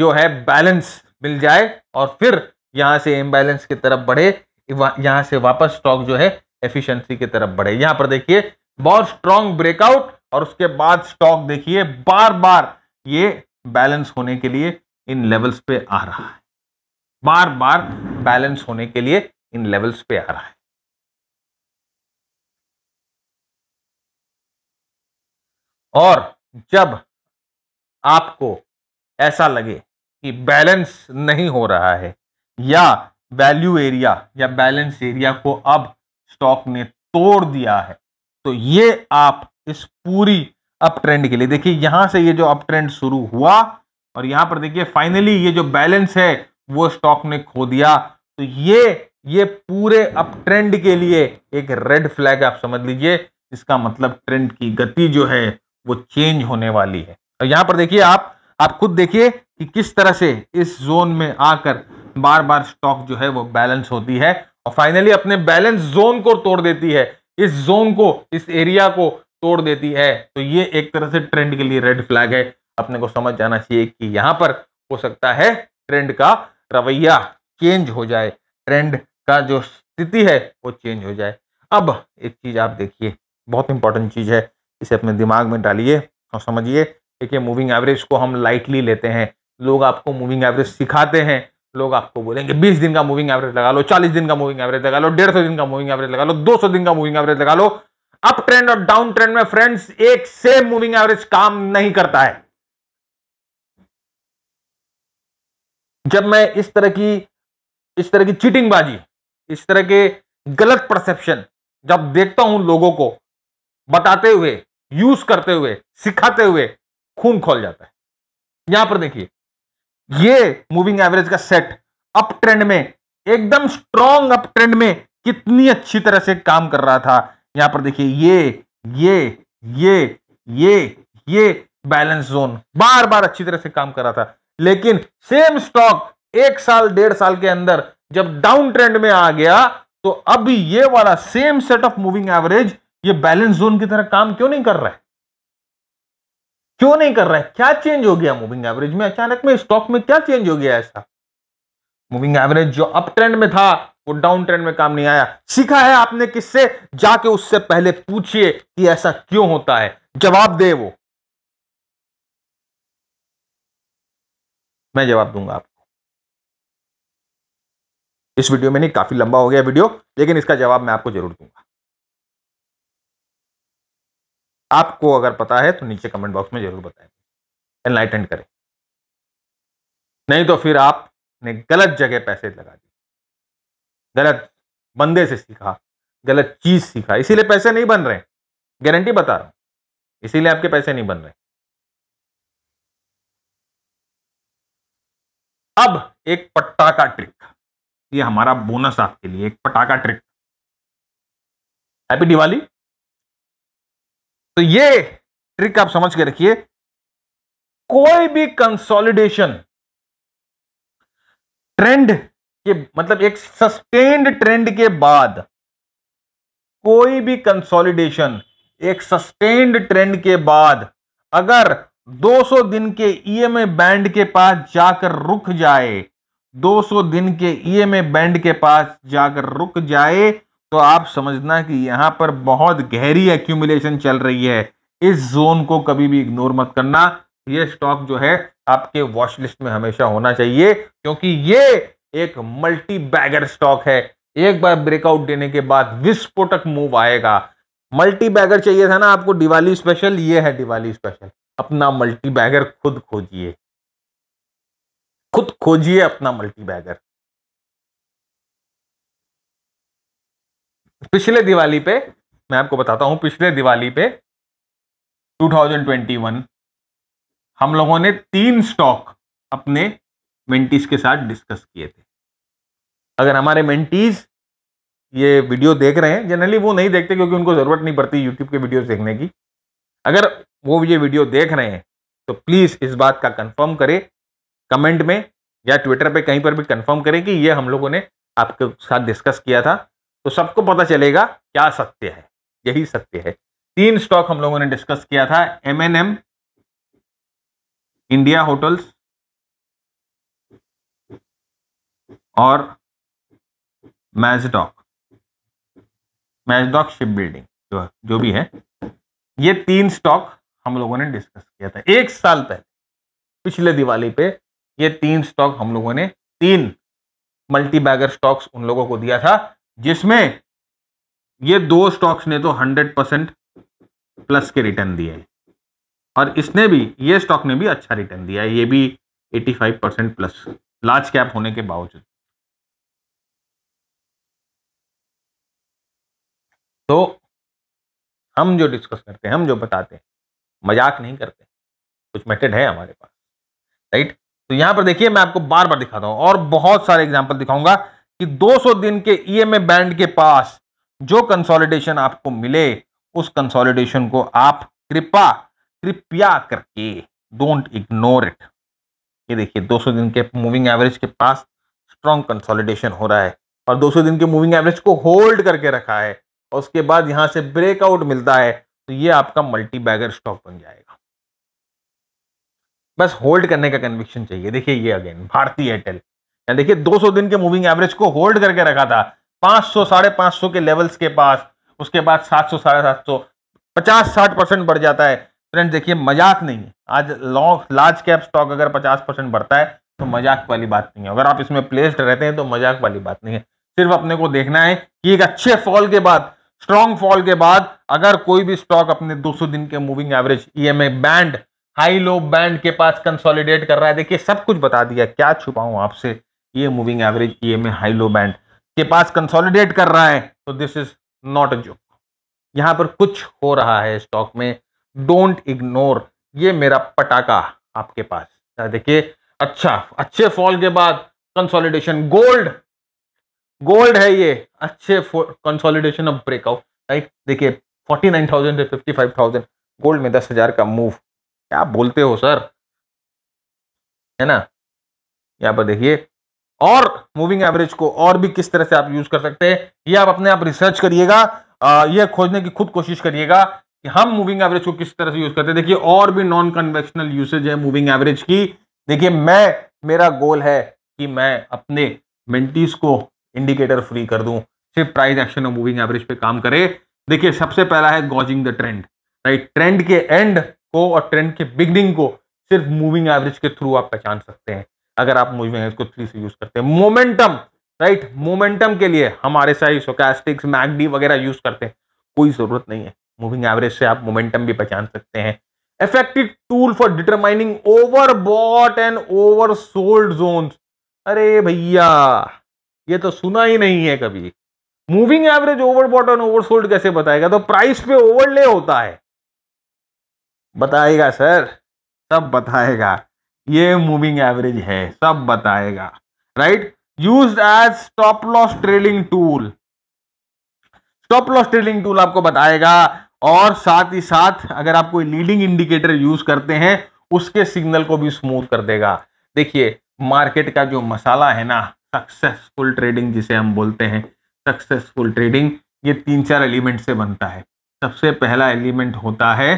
जो है बैलेंस मिल जाए और फिर यहां से इम्बैलेंस की तरफ बढ़े यहां से वापस स्टॉक जो है एफिशिएंसी की तरफ बढ़े यहां पर देखिए बहुत स्ट्रांग ब्रेकआउट और उसके बाद स्टॉक देखिए बार बार ये बैलेंस होने के लिए इन लेवल्स पे आ रहा है बार बार बैलेंस होने के लिए इन लेवल्स पे आ रहा है और जब आपको ऐसा लगे कि बैलेंस नहीं हो रहा है या वैल्यू एरिया या बैलेंस एरिया को अब स्टॉक ने तोड़ दिया है तो ये आप इस पूरी अप ट्रेंड के लिए देखिए यहां से ये जो अप ट्रेंड शुरू हुआ और यहां पर देखिए फाइनली ये जो बैलेंस है वो स्टॉक ने खो दिया तो ये ये पूरे अप ट्रेंड के लिए एक रेड फ्लैग आप समझ लीजिए इसका मतलब ट्रेंड की गति जो है वो चेंज होने वाली है और यहां पर देखिए आप आप खुद देखिए कि किस तरह से इस जोन में आकर बार बार स्टॉक जो है वो बैलेंस होती है और फाइनली अपने बैलेंस जोन को तोड़ देती है इस जोन को इस एरिया को तोड़ देती है तो ये एक तरह से ट्रेंड के लिए रेड फ्लैग है अपने को समझ जाना चाहिए कि यहाँ पर हो सकता है ट्रेंड का रवैया चेंज हो जाए ट्रेंड का जो स्थिति है वो चेंज हो जाए अब एक चीज़ आप देखिए बहुत इंपॉर्टेंट चीज़ है इसे अपने दिमाग में डालिए और समझिए देखिए मूविंग एवरेज को हम लाइटली लेते हैं लोग आपको मूविंग एवरेज सिखाते हैं लोग आपको बोलेंगे 20 दिन का मूविंग एवरेज लगा लो 40 दिन का मूविंग एवरेज लगा लो 150 दिन का मूविंग एवरेज लगा लो 200 दिन का मूविंग एवरेज लगा लो अप ट्रेंड और डाउन ट्रेंड में फ्रेंड्स एक सेम मूविंग एवरेज काम नहीं करता है जब मैं इस तरह की इस तरह की चीटिंग बाजी इस तरह के गलत परसेप्शन जब देखता हूं लोगों को बताते हुए यूज करते हुए सिखाते हुए खून खोल जाता है यहां पर देखिए ये मूविंग एवरेज का सेट अप ट्रेंड में एकदम स्ट्रॉन्ग अप ट्रेंड में कितनी अच्छी तरह से काम कर रहा था यहां पर देखिए ये ये ये ये ये बैलेंस जोन बार बार अच्छी तरह से काम कर रहा था लेकिन सेम स्टॉक एक साल डेढ़ साल के अंदर जब डाउन ट्रेंड में आ गया तो अब ये वाला same set of moving average ये बैलेंस जोन की तरह काम क्यों नहीं कर रहा है क्यों नहीं कर रहा है क्या चेंज हो गया मूविंग एवरेज में अचानक में स्टॉक में क्या चेंज हो गया ऐसा मूविंग एवरेज जो अप ट्रेंड में था वो डाउन ट्रेंड में काम नहीं आया सीखा है आपने किससे जाके उससे पहले पूछिए कि ऐसा क्यों होता है जवाब दे वो मैं जवाब दूंगा आपको इस वीडियो में नहीं काफी लंबा हो गया वीडियो लेकिन इसका जवाब मैं आपको जरूर दूंगा आपको अगर पता है तो नीचे कमेंट बॉक्स में जरूर बताएं एनलाइटेंड करें नहीं तो फिर आपने गलत जगह पैसे लगा दिए गलत बंदे से सीखा गलत चीज सीखा इसीलिए पैसे नहीं बन रहे गारंटी बता रहा हूं इसीलिए आपके पैसे नहीं बन रहे अब एक पटाखा ट्रिक ये हमारा बोनस आपके लिए एक पटाखा ट्रिक हैप्पी दिवाली तो ये ट्रिक आप समझ के रखिए कोई भी कंसोलिडेशन ट्रेंड के मतलब एक सस्टेन्ड ट्रेंड के बाद कोई भी कंसोलिडेशन एक सस्टेन्ड ट्रेंड के बाद अगर 200 दिन के ईएमए e बैंड के पास जाकर रुक जाए 200 दिन के ईएमए e बैंड के पास जाकर रुक जाए तो आप समझना कि यहां पर बहुत गहरी एक्यूमुलेशन चल रही है इस जोन को कभी भी इग्नोर मत करना ये स्टॉक जो है आपके वॉचलिस्ट में हमेशा होना चाहिए क्योंकि ये एक मल्टी बैगर स्टॉक है एक बार ब्रेकआउट देने के बाद विस्फोटक मूव आएगा मल्टी बैगर चाहिए था ना आपको दिवाली स्पेशल ये है दिवाली स्पेशल अपना मल्टी बैगर खुद खोजिए खुद खोजिए अपना मल्टी बैगर पिछले दिवाली पे मैं आपको बताता हूं पिछले दिवाली पे 2021 हम लोगों ने तीन स्टॉक अपने मेंटीज के साथ डिस्कस किए थे अगर हमारे मेंटीज ये वीडियो देख रहे हैं जनरली वो नहीं देखते क्योंकि उनको ज़रूरत नहीं पड़ती यूट्यूब के वीडियो देखने की अगर वो ये वीडियो देख रहे हैं तो प्लीज़ इस बात का कंफर्म करें कमेंट में या ट्विटर पे कहीं पर भी कंफर्म करें कि ये हम लोगों ने आपके साथ डिस्कस किया था तो सबको पता चलेगा क्या सत्य है यही सत्य है तीन स्टॉक हम लोगों ने डिस्कस किया था M N M India hotels और मैजडॉक मैजडॉक शिप बिल्डिंग जो है जो भी है ये तीन स्टॉक हम लोगों ने डिस्कस किया था एक साल पहले पिछले दिवाली पे ये तीन स्टॉक हम लोगों ने तीन मल्टी बैगर स्टॉक्स उन लोगों को दिया था जिसमें ये दो स्टॉक्स ने तो 100 परसेंट प्लस के रिटर्न दिए और इसने भी ये स्टॉक ने भी अच्छा रिटर्न दिया ये भी 85 परसेंट प्लस लार्ज कैप होने के बावजूद तो हम जो डिस्कस करते हैं हम जो बताते हैं मजाक नहीं करते कुछ मेथड है हमारे पास राइट तो यहां पर देखिए मैं आपको बार बार दिखाता हूं और बहुत सारे एग्जाम्पल दिखाऊंगा कि 200 दिन के ईएमए e बैंड के पास जो कंसोलिडेशन आपको मिले उस कंसोलिडेशन को आप कृपा कृपया करके डोंट इग्नोर इट ये देखिए 200 दिन के मूविंग एवरेज के पास स्ट्रॉन्ग कंसोलिडेशन हो रहा है और 200 दिन के मूविंग एवरेज को होल्ड करके रखा है और उसके बाद यहाँ से ब्रेकआउट मिलता है तो ये आपका मल्टी बैगर स्टॉक बन जाएगा बस होल्ड करने का कन्विक्शन चाहिए देखिए ये अगेन भारतीय एयरटेल देखिए 200 दिन के मूविंग एवरेज को होल्ड करके रखा था 500 साढ़े पाँच के लेवल्स के पास उसके बाद 700 साढ़े सात सौ पचास साठ परसेंट बढ़ जाता है फ्रेंड देखिए मजाक नहीं है आज लॉन्ग लार्ज कैप स्टॉक अगर पचास परसेंट बढ़ता है तो मजाक वाली बात नहीं है अगर आप इसमें प्लेस्ड रहते हैं तो मजाक वाली बात नहीं है सिर्फ अपने को देखना है कि एक अच्छे फॉल के बाद स्ट्रॉन्ग फॉल के बाद अगर कोई भी स्टॉक अपने 200 दिन के moving average EMA band high low band के पास कंसोलिडेट कर रहा है देखिए सब कुछ बता दिया क्या छुपाऊं आपसे ये moving average EMA high low band के पास कंसोलिडेट कर रहा है तो this is not a joke यहां पर कुछ हो रहा है स्टॉक में डोंट इग्नोर ये मेरा पटाखा आपके पास देखिए अच्छा अच्छे फॉल के बाद कंसोलिडेशन गोल्ड गोल्ड है ये अच्छे कंसोलिडेशन ऑफ ब्रेकआउट राइट देखिए forty nine thousand fifty five thousand gold में दस हजार का मूव क्या बोलते हो सर है ना यहाँ पर देखिए और मूविंग एवरेज को और भी किस तरह से आप यूज कर सकते हैं ये आप अपने आप रिसर्च करिएगा यह खोजने की खुद कोशिश करिएगा कि हम मूविंग एवरेज को किस तरह से यूज करते हैं देखिए और भी नॉन कन्वेक्शनल यूसेज है मूविंग एवरेज की देखिए मैं मेरा गोल है कि मैं अपने मिनटीज को इंडिकेटर फ्री कर दूं सिर्फ प्राइस एक्शन और मूविंग एवरेज पे काम करे देखिए सबसे पहला है gauging the trend right trend के एंड को और ट्रेंड के बिगनिंग को सिर्फ मूविंग एवरेज के थ्रू आप पहचान सकते हैं अगर आप मूविंग एवरेज को थ्री से यूज करते हैं मोमेंटम राइट मोमेंटम के लिए हमारे साइज मैगडी वगैरह यूज करते हैं कोई जरूरत नहीं है मूविंग एवरेज से आप मोमेंटम भी पहचान सकते हैं effective tool for determining over bought and over sold zone अरे भैया ये तो सुना ही नहीं है कभी मूविंग एवरेज ओवरबॉट और ओवरसोल्ड कैसे बताएगा तो प्राइस पे ओवरले होता है बताएगा सर सब बताएगा ये मूविंग एवरेज है सब बताएगा right use as stop loss trailing tool stop loss trailing tool आपको बताएगा और साथ ही साथ अगर आप कोई लीडिंग इंडिकेटर यूज करते हैं उसके सिग्नल को भी स्मूथ कर देगा देखिए मार्केट का जो मसाला है ना सक्सेसफुल ट्रेडिंग जिसे हम बोलते हैं सक्सेसफुल ट्रेडिंग ये तीन चार एलिमेंट से बनता है सबसे पहला एलिमेंट होता है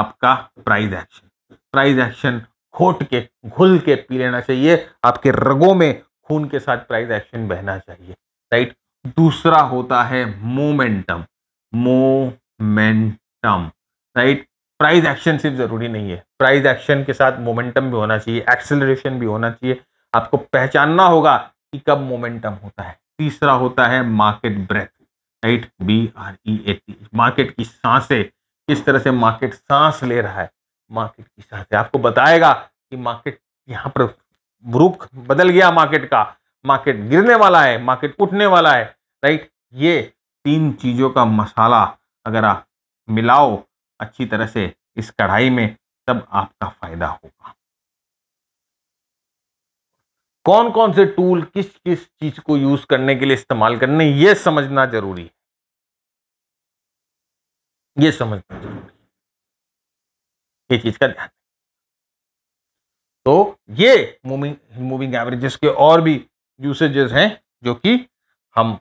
आपका प्राइज एक्शन प्राइज एक्शन खोट के घुल के पी लेना चाहिए आपके रगों में खून के साथ प्राइज एक्शन बहना चाहिए राइट दूसरा होता है momentum momentum right price action सिर्फ ज़रूरी नहीं है प्राइज एक्शन के साथ मोमेंटम भी होना चाहिए एक्सेलरेशन भी होना चाहिए आपको पहचानना होगा कि कब मोमेंटम होता है तीसरा होता है market breath right B R E A T market की सांसें किस तरह से मार्केट सांस ले रहा है मार्केट की सांसें आपको बताएगा कि मार्केट यहाँ पर रुख बदल गया मार्केट का मार्केट गिरने वाला है मार्केट उठने वाला है राइट ये तीन चीज़ों का मसाला अगर आप मिलाओ अच्छी तरह से इस कढ़ाई में तब आपका फ़ायदा होगा कौन कौन से टूल किस किस चीज को यूज करने के लिए इस्तेमाल करने ये समझना जरूरी है ये समझना जरूरी ये चीज का ध्यान तो ये मूविंग मूविंग एवरेजेस के और भी यूसेजेस हैं जो कि हम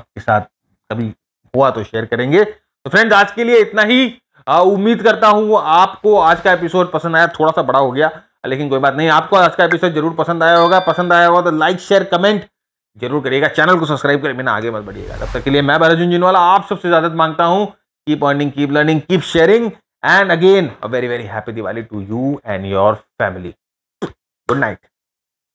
आपके साथ कभी हुआ तो शेयर करेंगे तो फ्रेंड्स आज के लिए इतना ही उम्मीद करता हूं आपको आज का एपिसोड पसंद आया थोड़ा सा बड़ा हो गया लेकिन कोई बात नहीं आपको आज का एपिसोड जरूर पसंद आया होगा पसंद आया होगा तो लाइक शेयर कमेंट जरूर करिएगा चैनल को सब्सक्राइब करें बिना आगे मत बढ़िएगा तब तक के लिए मैं जिन वाला आप सबसे इजाजत मांगता हूँ keep earning keep learning keep sharing and again a very very happy Diwali to you and your family good night